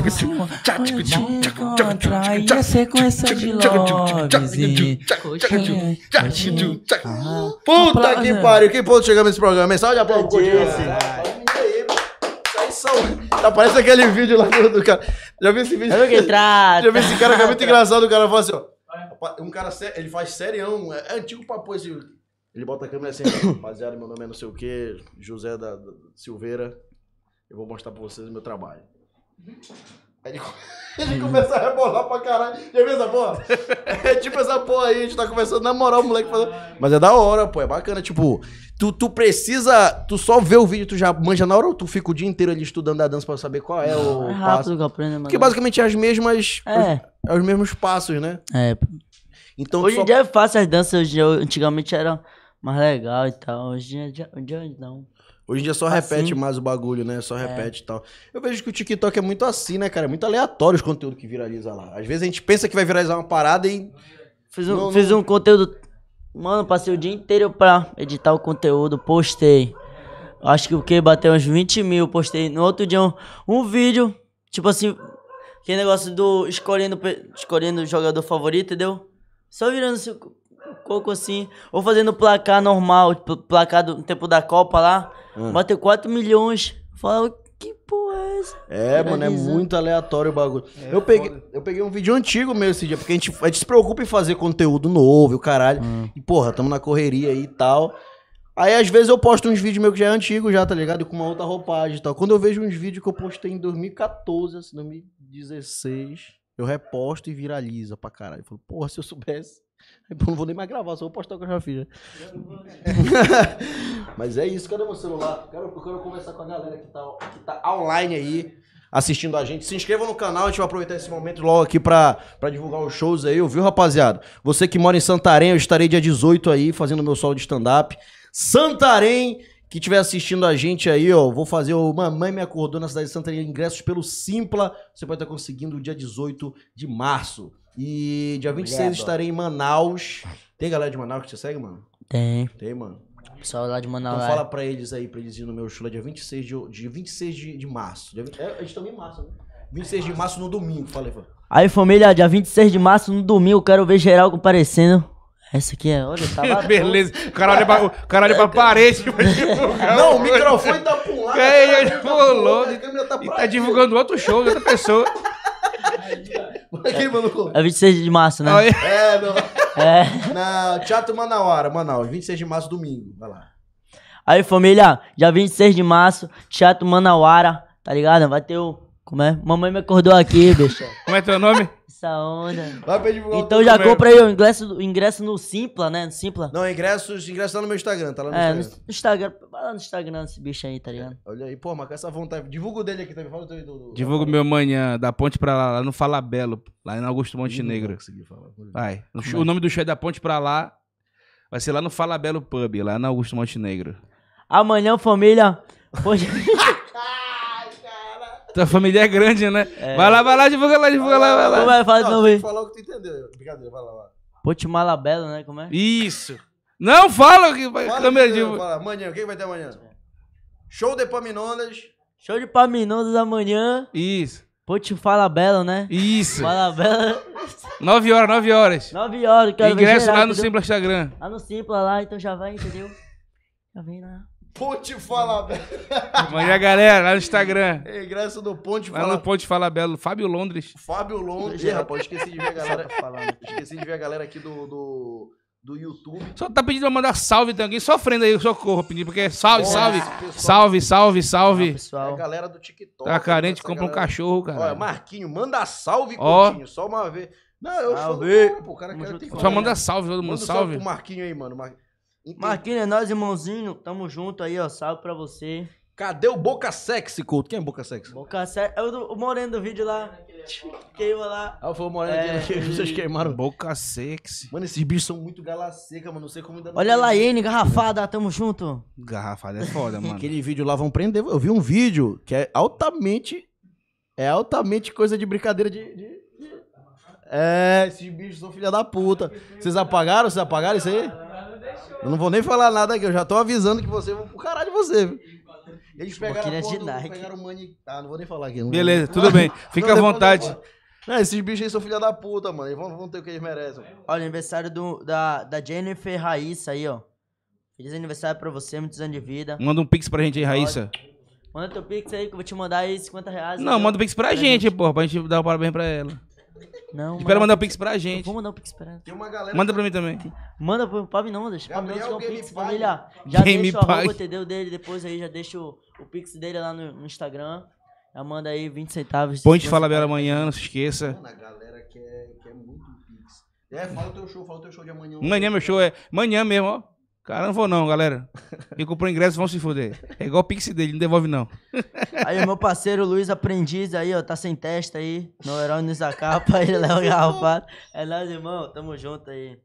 assim, ó, eu te encontrar e a sequência de loves e coxinha, coxinha. Puta que pariu, quem pode chegar nesse programa, hein? Salve de aplauso pro são. Tá parecendo aquele vídeo lá do, do, cara. Já vi esse vídeo? Eu entrar. Já vi esse cara que é muito engraçado. O cara fala assim, ó. Um cara, ele faz serião. É antigo pôr esse ele bota a câmera assim, rapaziada, meu nome é não sei o quê, José da, da Silveira. Eu vou mostrar pra vocês o meu trabalho. Aí ele, ele começa a rebolar pra caralho. Já viu essa porra? É tipo essa porra aí, a gente tá conversando na moral, o moleque Mas é da hora, pô, é bacana. Tipo, tu, tu precisa. Tu só vê o vídeo, tu já manja na hora ou tu fica o dia inteiro ali estudando a dança pra saber qual é o. É rápido passo? que aprende, mano. Porque basicamente é as mesmas. É. Os, é os mesmos passos, né? É. Então, hoje em só... dia é fácil as danças, hoje, antigamente era mais legal e tal. Hoje em dia, hoje em dia não. Hoje em dia só assim. repete mais o bagulho, né? Só é. repete e tal. Eu vejo que o TikTok é muito assim, né, cara? É muito aleatório os conteúdos que viraliza lá. Às vezes a gente pensa que vai viralizar uma parada e. Fiz um, não, fiz não... um conteúdo. Mano, passei o dia inteiro pra editar o conteúdo, postei. Acho que o que? Bateu uns 20 mil, postei. No outro dia um, um vídeo, tipo assim, que negócio do escolhendo, escolhendo o jogador favorito, entendeu? Só virando coco assim, ou fazendo placar normal, placar do tempo da Copa lá, hum. bateu 4 milhões. Falava, que porra é essa? É, mano, é muito aleatório o bagulho. É, eu, peguei, eu peguei um vídeo antigo meu esse dia, porque a gente, a gente se preocupa em fazer conteúdo novo e o caralho. Hum. E, porra, tamo na correria aí e tal. Aí, às vezes, eu posto uns vídeos meus que já é antigo, já, tá ligado? Com uma outra roupagem e tal. Quando eu vejo uns vídeos que eu postei em 2014, assim, 2016, eu reposto e viraliza pra caralho. Eu falo, porra, se eu soubesse Eu não vou nem mais gravar, só vou postar o que eu já fiz. Né? Mas é isso, cadê meu celular? Quero, eu quero conversar com a galera que tá, que tá online aí, assistindo a gente. Se inscreva no canal, a gente vai aproveitar esse momento logo aqui pra, pra divulgar os shows aí, viu, rapaziada? Você que mora em Santarém, eu estarei dia 18 aí, fazendo meu solo de stand-up. Santarém! que estiver assistindo a gente aí, ó, vou fazer o Mamãe Me Acordou na Cidade de Santa, ingressos pelo Simpla, você vai estar conseguindo o dia 18 de março. E dia 26 Obrigado. estarei em Manaus. Tem galera de Manaus que te segue, mano? Tem. Tem, mano. Pessoal lá de Manaus. Então fala pra eles aí, pra eles irem no meu show lá dia 26 de, dia 26 de, de março. Dia 20, é, a gente também em março, né? 26 de março no domingo, falei, mano. Aí, família, dia 26 de março no domingo, quero ver geral comparecendo. Essa aqui é, olha, tá Beleza. O cara olha pra, o cara olha pra parede. Tipo, tipo, Não, o microfone tá pro lado. É, ele falou. Tá, tá, tá, tá, tá, tá, tá, tá divulgando outro show de outra pessoa. Quem mandou É 26 de março, né? É, não. É. Teatro Manauara, Manaus, 26 de março, domingo. Vai lá. Aí, família, dia 26 de março, Teatro Manauara, tá ligado? Vai ter o. Como é? Mamãe me acordou aqui, bicho. Como é teu nome? Essa onda. Vai pra divulgar Então já compra aí o ingresso, o ingresso no Simpla, né? No Simpla. Não, ingressos, ingresso tá no meu Instagram, tá lá no é, Instagram. no Instagram. Vai lá no Instagram esse bicho aí, tá ligado? É, olha aí, pô, mas com essa vontade. Divulga o dele aqui também. Fala o teu do. Divulga o meu manhã, da ponte pra lá, lá no Fala Belo, lá em Augusto Montenegro. Não consegui falar. Vai. O é? nome do show é da ponte pra lá. Vai ser lá no Fala Belo Pub, lá na Augusto Montenegro. Amanhã, família. Hoje... Tua família é grande, né? É. Vai lá, vai lá, divulga lá, divulga lá, vai lá. Como é? Fala de novo aí. Falar o que tu entendeu. Brincadeira, vai lá, vai lá. Pote Malabela, né? Como é? Isso. Não, fala que vai. Fala, câmera de... Amanhã, o que vai ter amanhã? Show de Paminondas. Show de Paminondas amanhã. Isso. Pote Fala Bela, né? Isso. Fala Bela. 9 horas, 9 horas. 9 horas, cara. Ingresso lá no Simpla Instagram. Lá no Simpla, lá, então já vai, entendeu? Já vem lá. Ponte Fala Belo. Mande galera lá no Instagram. É, ingresso do Ponte Fala Lá no Ponte Fala Belo. Fábio Londres. Fábio Londres. Ih, é, rapaz, esqueci de ver a galera falando. Né? Esqueci de ver a galera aqui do... do do YouTube. Só tá pedindo pra mandar salve, tem alguém sofrendo aí, socorro, pedir, porque salve, salve, salve, salve, salve, pessoal. a galera do TikTok. Tá carente, compra galera... um cachorro, cara. Olha, Marquinho, manda salve, Ó. Coutinho, só uma vez. Não, eu sou Só né? manda salve, todo mundo, manda salve. salve pro Marquinho aí, mano. Marquinho. Entendi. Marquinhos, é nós, irmãozinho. Tamo junto aí, ó. Salve pra você. Cadê o Boca Sexy, Couto? Quem é Boca Sexy? Boca Sexy. É o, o moreno do vídeo lá. Queima lá. Ah, é foi o moreno né? é, que vocês queimaram. Boca Sexy. Mano, esses bichos são muito gala seca, mano. Não sei como ainda Olha lá, N, garrafada. Tamo junto. Garrafada é foda, mano. Aquele vídeo lá vão prender. Eu vi um vídeo que é altamente... É altamente coisa de brincadeira de... de... É, esses bichos são filha da puta. Vocês apagaram? Vocês apagaram isso aí? Eu não vou nem falar nada aqui, eu já tô avisando que você vou pro caralho de você. viu? Eles pegaram, Boquinha é a porra de Nike. pegaram o mani... Ah, não vou nem falar aqui. não- Beleza, tudo bem. Fica à vontade. Não, esses bichos aí são filha da puta, mano. Eles vão, vão ter o que eles merecem. Olha, aniversário do, da, da Jennifer Raíssa aí, ó. Feliz aniversário pra você, muitos anos de vida. Manda um pix pra gente aí, Raíssa. Manda teu pix aí que eu vou te mandar aí 50 reais. Não, manda um pix pra gente, porra, pra gente dar um parabéns pra ela. Não, Espera mandar o Pix pra gente. Eu vou mandar o Pix pra Tem uma galera. Manda pra mim também. Tem- Manda pro Pab não, deixa. Pab não, Gabriel deixa o Pix, Gamepag. família. Já deixa o Gamepag. arroba TD dele depois aí, já deixa o, o Pix dele lá no, no Instagram. Já manda aí 20 centavos. Põe de 50 bela amanhã, não se esqueça. Mano, a galera quer, quer muito pix. É, fala o teu show, fala o teu show de amanhã. Amanhã meu show é. Amanhã mesmo, ó. Cara, não vou não, galera. Quem comprou ingresso vão se foder. É igual o Pix dele, não devolve não. Aí o meu parceiro Luiz Aprendiz aí, ó, tá sem testa aí. No Herói nos ele aí, Léo Garrafado. É nós, irmão. Tamo junto aí.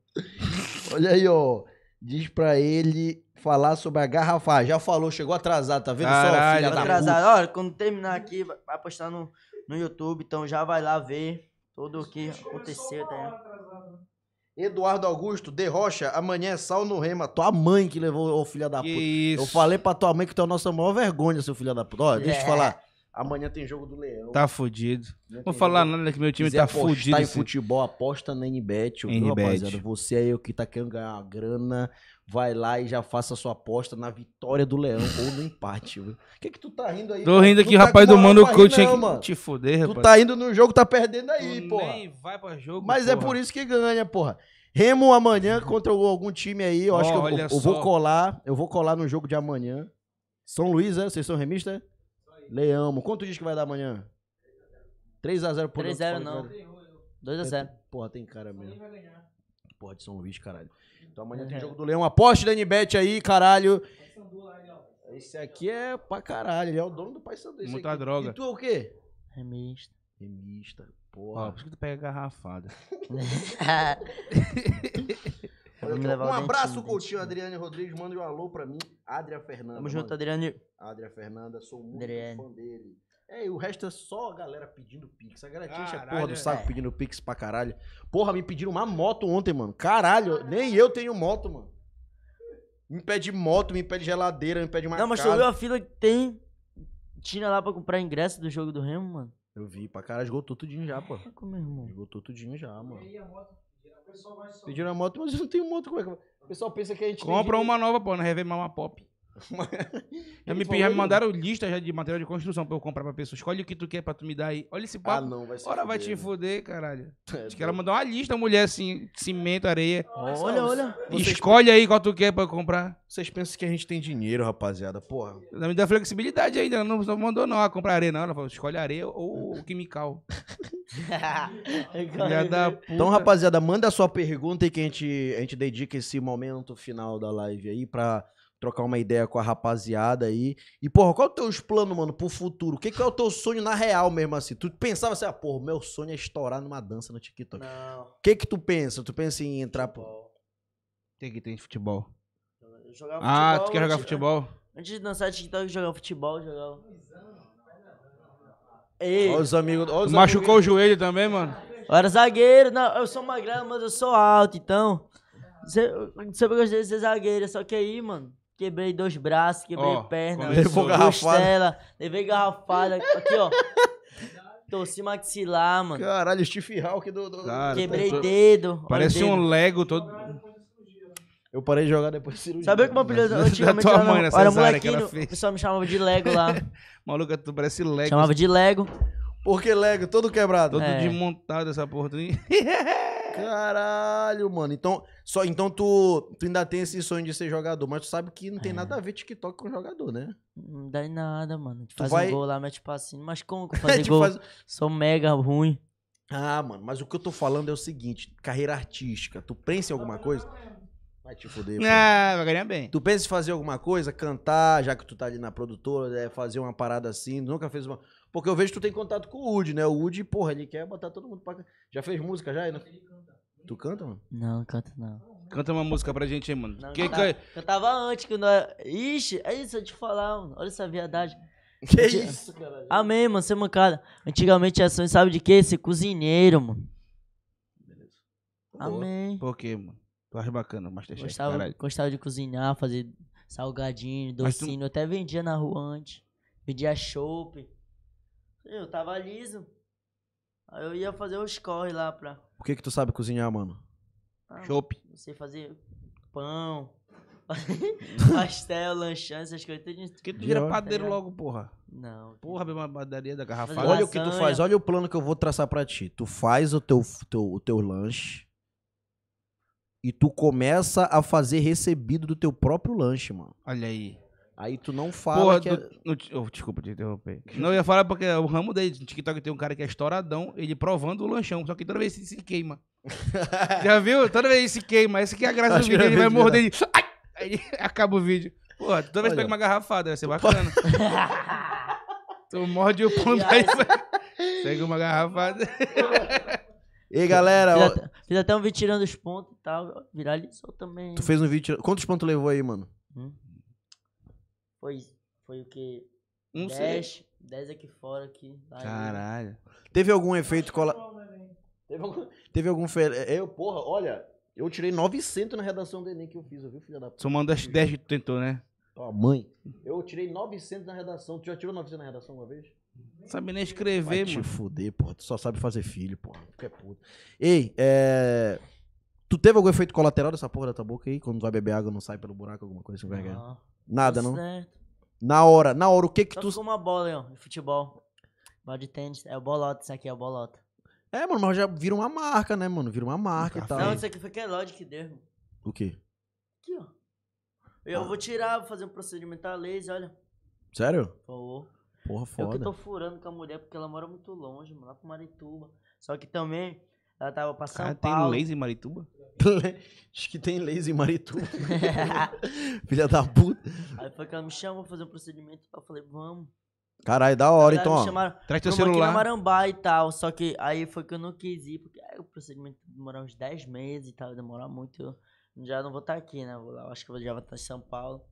Olha aí, ó. Diz pra ele falar sobre a garrafa. Já falou, chegou atrasado, tá vendo Caralho, só? Filha tá atrasado. Olha, quando terminar aqui, vai postar no, no YouTube. Então já vai lá ver tudo o que aconteceu. Tá? Eduardo Augusto, De Rocha, amanhã é sal no rema. Tua mãe que levou o filho da puta. Isso. Eu falei pra tua mãe que tu é a nossa maior vergonha, seu filho da puta. Ó, deixa eu te é. falar. Amanhã tem jogo do Leão. Tá fudido. Não vou falar nada que meu time tá fudido. Tá em assim. futebol, aposta na NBet, viu, rapaziada? Você aí é que tá querendo ganhar uma grana, vai lá e já faça a sua aposta na vitória do Leão ou no empate. O que é que tu tá rindo aí? Tô rindo aqui, tá rapaz, do Mano Coach não, mano. te fuder, rapaz. Tu tá indo no jogo, tá perdendo aí, pô. porra. vai pra jogo, Mas é porra. é por isso que ganha, porra. Remo amanhã contra algum time aí, eu oh, acho que eu, eu, vou colar, eu vou colar no jogo de amanhã. São Luís, é? Vocês são remista? Leão, quanto diz que vai dar amanhã? 3x0 por 3x0 não. 2x0. Porra, tem cara mesmo porra de São Luís, caralho. Então amanhã tem é. jogo do Leão. Aposte da NBet aí, caralho. Esse aqui é pra caralho. Ele é o dono do Pai Sandu. Muita aqui. droga. E tu é o quê? Remista. Remista, porra. Ó, por que tu pega garrafada? um abraço, dentinho, Coutinho, Adriane Rodrigues. Manda um alô pra mim. Adria Fernanda. Tamo junto, Adriane. Adria Fernanda, sou muito Adriane. fã dele. É, e o resto é só a galera pedindo pix. A galera tinha a porra do é. saco pedindo pix pra caralho. Porra, me pediram uma moto ontem, mano. Caralho, nem eu tenho moto, mano. Me pede moto, me pede geladeira, me pede uma Não, mas casa. tu viu a fila que tem? Tira lá pra comprar ingresso do jogo do Remo, mano. Eu vi, pra caralho, esgotou tudinho já, pô. Caraca, meu irmão. Esgotou tudinho já, mano. E aí a moto? Pediram a moto, mas eu não tenho moto, como é que... O pessoal pensa que a gente... Compra uma nova, pô, na Reve uma pop. já, me, já me mandaram lista já de material de construção pra eu comprar pra pessoa. Escolhe o que tu quer pra tu me dar aí. Olha esse papo. Ah, não, vai Ora, vai te né? foder, caralho. É, Acho que ela mandou uma lista, mulher, assim, cimento, areia. Olha, olha. Escolhe aí qual tu quer pra eu comprar. Vocês pensam que a gente tem dinheiro, rapaziada, porra. Ela me dá flexibilidade ainda, ela não mandou não, a ah, comprar areia, não. Ela falou, escolhe areia ou o quimical. então, rapaziada, manda a sua pergunta e que a gente, a gente dedica esse momento final da live aí pra trocar uma ideia com a rapaziada aí. E, porra, qual é o teu plano, mano, pro futuro? O que, que é o teu sonho na real mesmo, assim? Tu pensava assim, ah, porra, meu sonho é estourar numa dança no TikTok. Não. O que que tu pensa? Tu pensa em entrar pro... O que que tem de futebol? Eu futebol? ah, tu quer jogar antes, futebol? Antes de dançar TikTok, jogar futebol, jogar. Olha os amigos... machucou amigos. o joelho também, mano? Eu era zagueiro, não, eu sou magrelo, mas eu sou alto, então... Sempre gostei de ser zagueiro, só que aí, mano... Quebrei dois braços, quebrei oh, perna, levou garrafada. levei garrafada. Aqui, ó. Torci maxilar, mano. Caralho, Steve Hawk do. do... Cara, quebrei dedo. Parece dedo. um Lego todo. Eu parei de jogar depois de cirurgia. Sabia que uma apelido antigamente da tua mãe nessa era molequinho, o pessoal me chamava de Lego lá. Maluca, tu parece Lego. Chamava de Lego. Porque Lego, todo quebrado. Todo é. desmontado essa porra. Caralho, mano. Então, só, então tu, tu ainda tem esse sonho de ser jogador, mas tu sabe que não tem é. nada a ver TikTok com jogador, né? Não dá em nada, mano. Tu faz vai... um gol lá, mete passinho. Mas como que eu fazer gol? Faz... Sou mega ruim. Ah, mano, mas o que eu tô falando é o seguinte: carreira artística. Tu pensa em alguma coisa? Vai te fuder. Ah, vai ganhar bem. Tu pensa em fazer alguma coisa? Cantar, já que tu tá ali na produtora, é, fazer uma parada assim. Tu nunca fez uma. Porque eu vejo que tu tem contato com o Woody, né? O Woody, porra, ele quer botar todo mundo pra. Já fez música já? Ele... Tu canta, mano? Não, canta não. Canta uma música pra gente aí, mano. Não, Quem Cantava é? antes que nós. Ixi, é isso, eu te falar, mano. Olha essa verdade. Que isso, cara? Amém, mano, sem é mancada. Antigamente ações sabe de quê? Ser cozinheiro, mano. Beleza. Amém. Por quê, mano? Tu acha bacana, Masterchef? Gostava, gostava de cozinhar, fazer salgadinho, docinho. Tu... Eu até vendia na rua antes. Vendia chopp. Eu tava liso. Aí eu ia fazer os corres lá pra. O que que tu sabe cozinhar, mano? Ah, Não sei fazer pão, pastel, lanchão, essas coisas. Que tu vira tá padeiro logo, porra. Não. Porra, beba uma padaria da garrafa. Olha lasanha. o que tu faz, olha o plano que eu vou traçar pra ti. Tu faz o teu, teu, o teu lanche e tu começa a fazer recebido do teu próprio lanche, mano. Olha aí. Aí tu não fala Porra, que... é... no, oh, desculpa te interromper. Não, eu ia falar porque o ramo dele, no TikTok tem um cara que é estouradão, ele provando o lanchão, só que toda vez ele se queima. Já viu? Toda vez ele se queima. Essa que é a graça Acho do vídeo, ele vai né? morder e... Ai! Aí acaba o vídeo. Pô, toda vez Olha. pega uma garrafada, vai ser bacana. tu morde o ponto aí. pega uma garrafada... Ei, galera. Fiz, até, fiz até um vídeo tirando os pontos e tal. Viralizou também. Tu fez um vídeo. Quantos pontos levou aí, mano? Hum? Foi, foi o que? Um 10, 10 aqui fora. Aqui, Caralho. Teve algum efeito cola... É né, teve algum, teve algum fe... É, eu, porra, olha, eu tirei 900 na redação do Enem que eu fiz, viu, filha da puta? Somando as 10 que tu tentou, né? Tua oh, mãe. Eu tirei 900 na redação. Tu já tirou 900 na redação uma vez? sabe nem escrever, Vai mano. te fuder, porra. Tu só sabe fazer filho, porra. que é puto. Ei, é... Tu teve algum efeito colateral dessa porra da tua boca aí? Quando vai beber água, não sai pelo buraco, alguma coisa assim? É é? Não. Nada, não? Certo. Na hora, na hora, o que que Só tu... Só uma bola, hein, ó, futebol. Bola de tênis, é o bolota, isso aqui é o bolota. É, mano, mas já vira uma marca, né, mano? Vira uma marca um e tal. Não, isso aqui foi que é lógico que deu. O quê? Aqui, ó. Eu ah. vou tirar, vou fazer um procedimento a laser, olha. Sério? Falou. Porra, foda. Eu que tô furando com a mulher porque ela mora muito longe, mano, lá pro Marituba. Só que também, ela tava passando. tem leis em Marituba? Acho que tem leis em Marituba. Filha da puta. Aí foi que ela me chamou pra fazer um procedimento. Eu falei, vamos. Caralho, da hora, então. me Traz teu aqui celular. Marambá e tal. Só que aí foi que eu não quis ir, porque aí é, o procedimento demorou uns 10 meses e tal, demorou muito. Eu já não vou estar tá aqui, né? Vou lá, acho que eu já vou estar em São Paulo.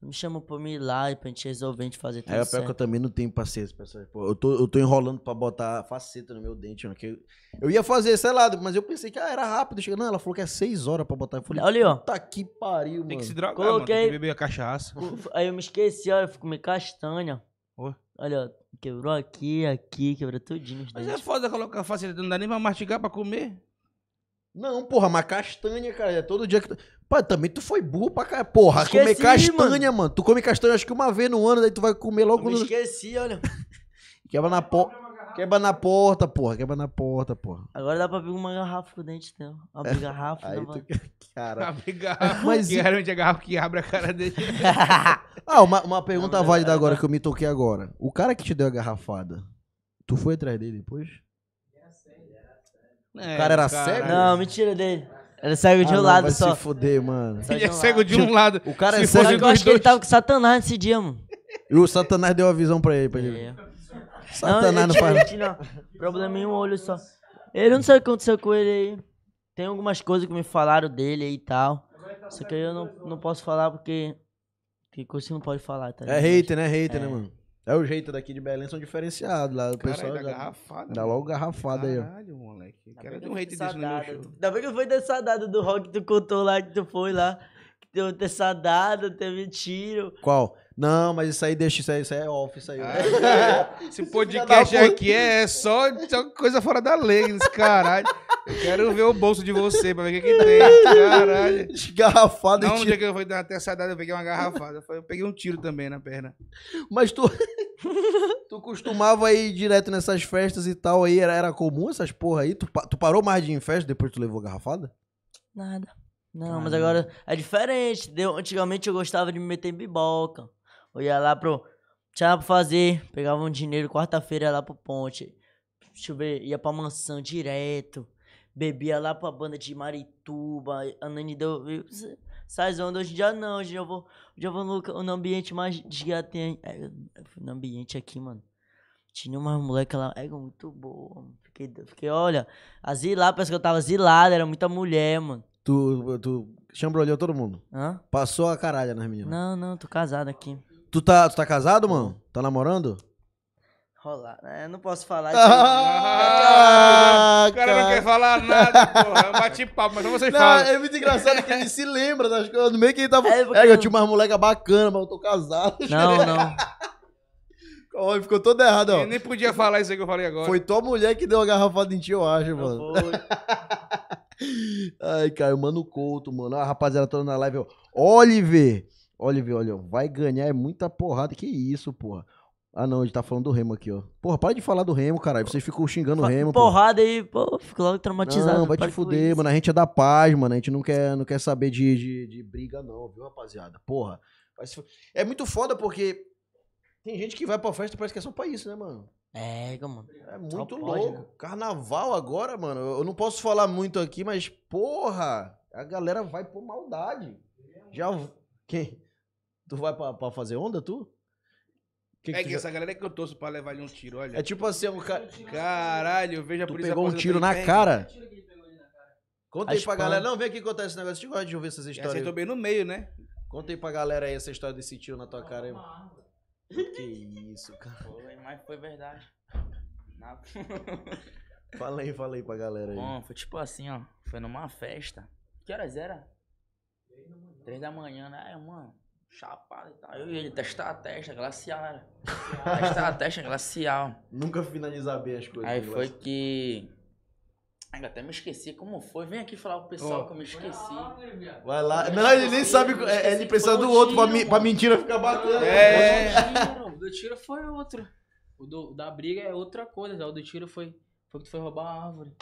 Me chama pra me ir lá e pra gente resolver, a gente fazer tudo. É, pior que eu também não tenho paciência, pessoal. Pô, eu tô, eu tô enrolando pra botar faceta no meu dente, mano. Que eu, eu ia fazer, sei lá, mas eu pensei que ah, era rápido. Chega, não, ela falou que é seis horas pra botar. Eu falei, olha ó. Tá que pariu, mano. Tem que se drogar, Coloquei... mano. Tem que beber a cachaça. Aí eu me esqueci, olha, eu fui comer castanha. Oi. Olha, ó, quebrou aqui, aqui, quebrou tudinho. Mas é dentes. é foda colocar faceta, não dá nem pra mastigar pra comer. Não, porra, mas castanha, cara, é todo dia que. tu- Pô, também tu foi burro pra caralho, Porra, Esqueci, comer castanha, mano. Tu come castanha acho que uma vez no ano, daí tu vai comer Eu logo me no. esqueci, olha. Quebra na porta. Quebra na porta, porra. Quebra na porta, porra. Agora dá pra abrir uma garrafa com o dente dela. Né? Abrir garrafa. Aí tu. Cara. Abre garrafa. Mas Mas e- é garrafa que abre a cara dele. Ah, uma, uma pergunta Não, é válida agora que eu me toquei agora. O cara que te deu a garrafada, tu foi atrás dele depois? É, o cara era cego? Não, mentira dele. Ele é cego de ah, um não, lado vai só. se fuder, mano. Ele é cego de um lado. O cara é cego. Eu acho que ele tava com Satanás nesse dia, mano. E o Satanás deu a visão pra ele, pra ele. É. Satanás não, não faz. Problema em um olho só. Ele não sei o que aconteceu com ele aí. Tem algumas coisas que me falaram dele aí e tal. Só que eu não, não posso falar porque. Que coisa não pode falar, tá é ligado? É hater, né? Hater, né, é. né, mano? É o jeito daqui de Belém, são diferenciados lá. O Cara, pessoal dá já, garrafada. Dá né? logo garrafada Caralho, aí, ó. Caralho, moleque. Quero ter um hate desse no meu show. Ainda bem que eu fui dessa dada do rock que tu contou lá, que tu foi lá. Deu tessadada, teve tiro. Qual? Não, mas isso aí deixa, isso aí, isso aí é off, isso aí. Ah, é. Esse podcast aqui é, só, só, coisa fora da lei, esse caralho. Eu quero ver o bolso de você pra ver o que, que tem. Caralho. Desgarrafado. Não, um dia que eu fui dar uma tessadada, eu peguei uma garrafada. Eu peguei um tiro também na perna. Mas tu. tu costumava ir direto nessas festas e tal aí? Era, era comum essas porra aí? Tu, tu parou mais de ir em festa depois que tu levou garrafada? Nada. Não, mas ah. agora é diferente. Deu, antigamente eu gostava de me meter em biboca. Eu ia lá pro. Tinha pra fazer. Pegava um dinheiro quarta-feira lá pro ponte. Deixa eu ver, ia pra mansão direto. Bebia lá pra banda de Marituba. A Nani deu. Sai onda, hoje em dia não, hoje em dia eu vou. Hoje eu vou no, no ambiente mais desgatinho. É, no ambiente aqui, mano. Tinha uma moleque lá, é muito boa. Mano. Fiquei, fiquei, olha, azilado, parece que eu tava zilado, era muita mulher, mano. Tu, tu chambrolhou todo mundo. Hã? Passou a caralha nas meninas. Não, não, tô casado aqui. Tu tá, tu tá casado, mano? Tá namorando? Rolar. É, né? não posso falar isso. Né? Ah, o cara não quer falar nada, porra. Eu é bati papo, mas não vocês não, falam. É muito engraçado que ele se lembra das coisas. No meio que ele tava. É, é eu, tinha umas moleca bacana, mas eu tô casado. Tá não, não. Olha, ficou todo errado, ó. Eu nem podia falar isso aí que eu falei agora. Foi tua mulher que deu uma garrafada em ti, eu acho, não mano. Foi. Ai, cara, o Mano Couto, mano. A rapaziada toda na live, ó. Oliver! Oliver, olha, vai ganhar é muita porrada. Que isso, porra. Ah, não, ele tá falando do Remo aqui, ó. Porra, para de falar do Remo, caralho. Vocês ficam xingando o Remo. Porrada porra. aí, pô, fico logo traumatizado. Não, vai te fuder, mano. A gente é da paz, mano. A gente não quer, não quer saber de, de, de briga, não, viu, rapaziada? Porra. É muito foda porque tem gente que vai pra festa e parece que é só pra isso, né, mano? É, mano. É muito louco. Né? Carnaval agora, mano. Eu não posso falar muito aqui, mas porra, a galera vai por maldade. Já quem? Tu vai pra, fazer onda, tu? Que que é que essa galera é que eu torço pra levar ali um tiro, olha. É tipo assim, é um cara. Caralho, veja por isso. Pegou um tiro na cara? Conta aí pra galera. Não, vem aqui que acontece esse negócio. Eu gosto de ouvir essas histórias. Essa bem no meio, né? Conta aí pra galera aí essa história desse tiro na tua cara aí. Mano. Que isso, cara. Foi, mas foi verdade. Falei, Fala aí, fala aí pra galera aí. Bom, foi tipo assim, ó. Foi numa festa. Que horas era? Três da manhã, né? Aí, mano, chapado e tal. Eu e ele, testar a testa, glacial, né? testar a testa, glacial. Nunca finalizar bem as coisas. Aí foi glacial. que até me esqueci como foi. Vem aqui falar pro pessoal oh. que eu me esqueci. Vai lá. É, não, ele nem sabe. É, ele precisa do outro tiro, pra, pra mentira ficar batendo. É. é. O do tiro foi outro. O do, da briga é outra coisa. O do tiro foi. Foi que tu foi roubar uma árvore.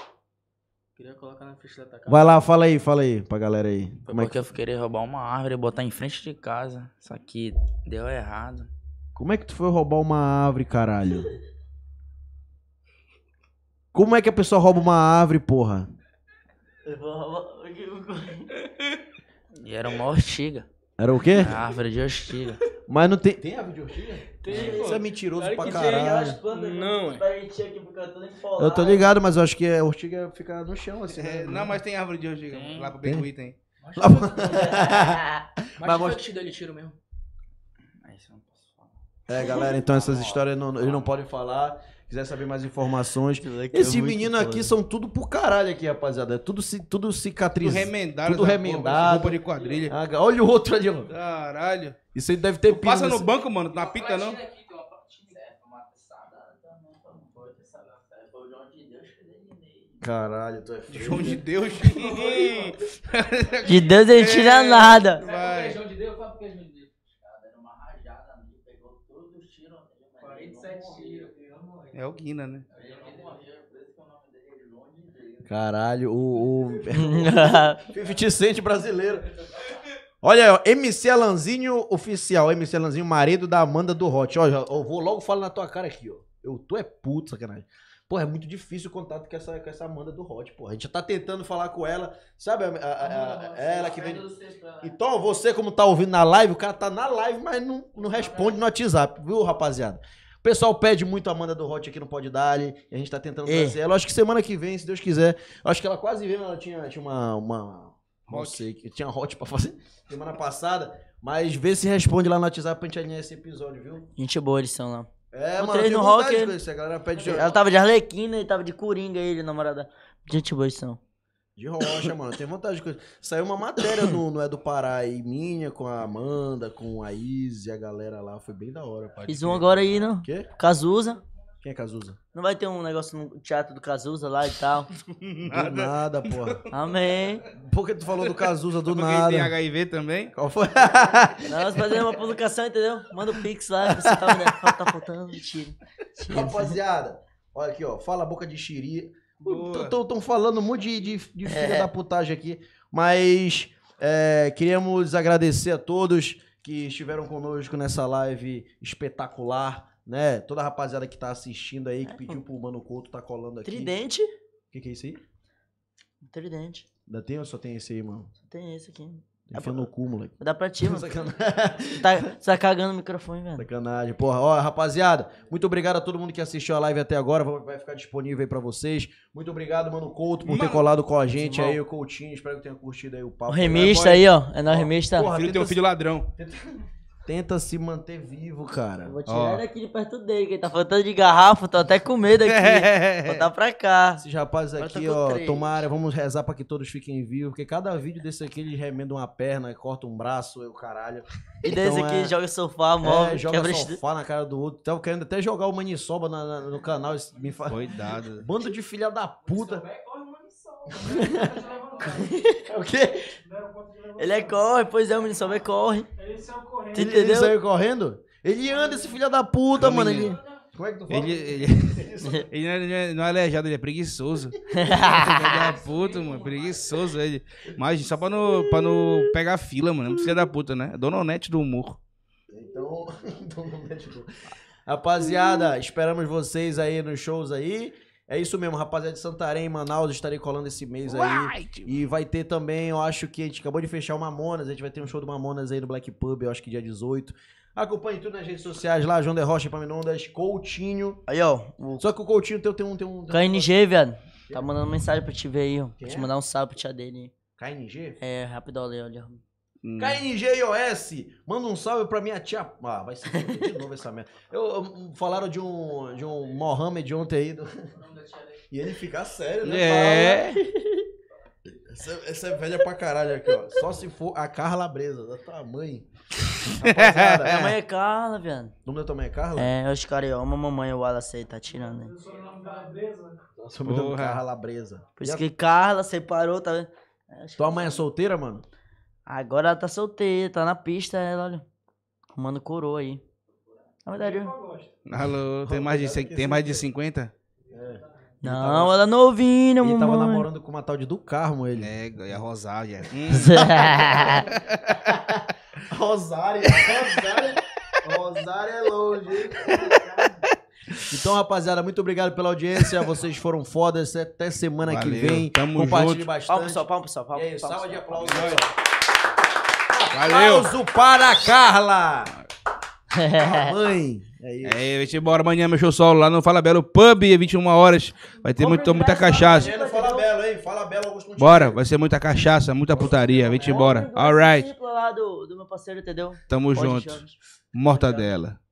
Queria colocar na frente da tua casa. Vai lá, fala aí, fala aí pra galera aí. Foi como porque é que... eu queria roubar uma árvore e botar em frente de casa. Isso aqui deu errado. Como é que tu foi roubar uma árvore, caralho? Como é que a pessoa rouba uma árvore, porra? Eu vou roubar... E era uma ortiga. Era o quê? árvore de ortiga. Mas não tem. Tem árvore de ortiga? Tem, Isso é mentiroso claro pra caralho. Tem, não, é. Eu tô ligado, mas eu acho que a ortiga fica no chão assim. É, né? Não, mas tem árvore de ortiga. Tem. Lá pro Becuí tem. Mas lá... mas mostra... te deu ele tiro mesmo. Ah, é, galera, então essas histórias não, eles não podem falar quiser saber mais informações. É Esse é menino aqui são tudo por caralho aqui, rapaziada. É tudo, tudo cicatriz, Tudo remendado. Tudo remendado. Roupa de quadrilha. Ah, olha o outro ali, mano. Caralho. Isso aí deve ter tu Passa no banco, mano. Na pita, não. Caralho, tu é né? João de Deus. de Deus ele tira é, nada. Vai. de Deus, fala pro João de Deus. É o Guina, né? É é Caralho, o. o... Fifty brasileiro. Olha aí, MC Alanzinho oficial, MC Alanzinho, marido da Amanda do Hot. Olha, eu vou logo falar na tua cara aqui, ó. Eu tô é puto, sacanagem. Pô, é muito difícil o contato com essa, com essa Amanda do Hot, pô. A gente já tá tentando falar com ela, sabe? A, a, a, ela que vem. Então, você, como tá ouvindo na live, o cara tá na live, mas não, não responde no WhatsApp, viu, rapaziada? pessoal pede muito a Amanda do Hot aqui no Pode Dar, e a gente tá tentando é. trazer ela. Acho que semana que vem, se Deus quiser. Acho que ela quase veio, ela tinha, tinha uma, uma Hot. Não sei, tinha hot pra fazer semana passada. Mas vê se responde lá no WhatsApp pra gente alinhar esse episódio, viu? Gente boa, eles são lá. É, eu mano, no rock. Ela tava de Arlequina, ele tava de Coringa, ele, namorada. Gente boa, eles são. De rocha, mano. Tem vontade de coisa. Saiu uma matéria no, no É do Pará aí, minha, com a Amanda, com a Iz e a galera lá. Foi bem da hora, pai. Fiz um agora aí, não? Quê? Cazuza. Quem é Cazuza? Não vai ter um negócio no teatro do Cazuza lá e tal? do nada, nada porra. Amém. Por que tu falou do Cazuza do Porque nada? tem HIV também? Qual foi? Nós fazemos uma publicação, entendeu? Manda o um pix lá, você tá, tá faltando, mentira. Rapaziada, olha aqui, ó. Fala boca de xiri Estão falando um monte de, de, de filha é. da putagem aqui, mas é, queríamos agradecer a todos que estiveram conosco nessa live espetacular, né? Toda a rapaziada que está assistindo aí, que é. pediu pro Mano Couto tá colando aqui. Tridente. O que, que é isso aí? tridente. Ainda tem ou só tem esse aí, mano? Só tem esse aqui. É Enfia é, no cu, moleque. Dá pra ti, mano. Sacanagem. Tá, tá cagando o microfone, velho. Sacanagem. Porra, ó, rapaziada, muito obrigado a todo mundo que assistiu a live até agora. Vai ficar disponível aí pra vocês. Muito obrigado, mano, Couto, por mano. ter colado com a gente aí, o Coutinho. Espero que tenha curtido aí o papo. O remista aí, ó. É na remista. Porra, filho tenta... teu filho ladrão. Tenta... Tenta se manter vivo, cara. Eu vou tirar daqui de perto dele, que ele tá faltando de garrafa, tô até com medo aqui. dar pra cá. Esses rapazes aqui, tá ó, tomara, vamos rezar pra que todos fiquem vivos, porque cada vídeo desse aqui ele remenda uma perna, corta um braço, eu caralho. E desse então aqui é- joga sofá, móvel, É, joga quebra sofá na cara do outro. Tava querendo até jogar o maniçoba na- na- no canal. Me fa... Cuidado. Bando de filha da puta. o quê? Ele é corre, pois é, o menino só vê corre. Ele saiu é correndo. Ele, ele saiu correndo? Ele anda, esse filho da puta, Caminha. É mano. Ele... Como é que tu fala? Ele, ele, ele, é, não, é, aleijado, ele é preguiçoso. Filho da puta, mano. Preguiçoso. Ele. Mas só pra não, pra não pegar fila, mano. Filha da puta, né? Dona Onete do humor. Então, Dona Onete do humor. Rapaziada, esperamos vocês aí nos shows aí. É isso mesmo, rapaziada de Santarém, Manaus, estarei colando esse mês aí. Right. E vai ter também, eu acho que a gente acabou de fechar o Mamonas, a gente vai ter um show do Mamonas aí no Black Pub, eu acho que dia 18. Acompanhe tudo nas redes sociais lá, João de Rocha, Paminondas, Coutinho. Aí, ó. O... Só que o Coutinho teu tem um... Tem um tem KNG, um... velho. Tá mandando mensagem pra te ver aí, ó. Pra te é? mandar um salve pro tia dele. KNG? É, rápido, olha, olha. Hum. KNG iOS, manda um salve pra minha tia. Ah, vai ser de novo essa merda. Eu, eu, falaram de um, de um Mohamed ontem aí. Do... E ele fica sério, né? É. Essa, essa, é velha pra caralho aqui, ó. Só se for a Carla Breza, da tua mãe. Rapaziada, Minha mãe é Carla, velho. O nome da tua mãe é Carla? É, os caras ó. mamãe, o Wallace aí tá tirando aí. O nome da Breza? Nossa, o é Carla Breza. Por isso que Carla separou, tá vendo? É, tua mãe é solteira, mano? Agora ela tá solteira, tá na pista, ela, olha. Arrumando coroa aí. Na verdade. Eu... É Alô, tem mais de, tem mais de 50? É. Não, tava, ela é novinha, ele mamãe. Ele tava namorando com uma tal de do Carmo, ele. É, e é a Rosária. Hum. Rosária, Rosária. Rosária é longe. Então, rapaziada, muito obrigado pela audiência. Vocês foram fodas. Até semana Valeu, que vem. Tamo Compartilhe junto. bastante. Palma pessoal, palma pessoal. É salva de aplausos. Valeu. Aplauso para a Carla. mãe. É, vai é, ser embora amanhã, meu show solo lá no Fala Belo Pub, 21 horas. Vai ter muito, muita cachaça. Amanhã Fala Belo, hein? Fala Belo, Augusto Bora, vai ser muita cachaça, muita putaria. Vem-te embora. Alright. do, meu parceiro, entendeu? Tamo junto. Mortadela.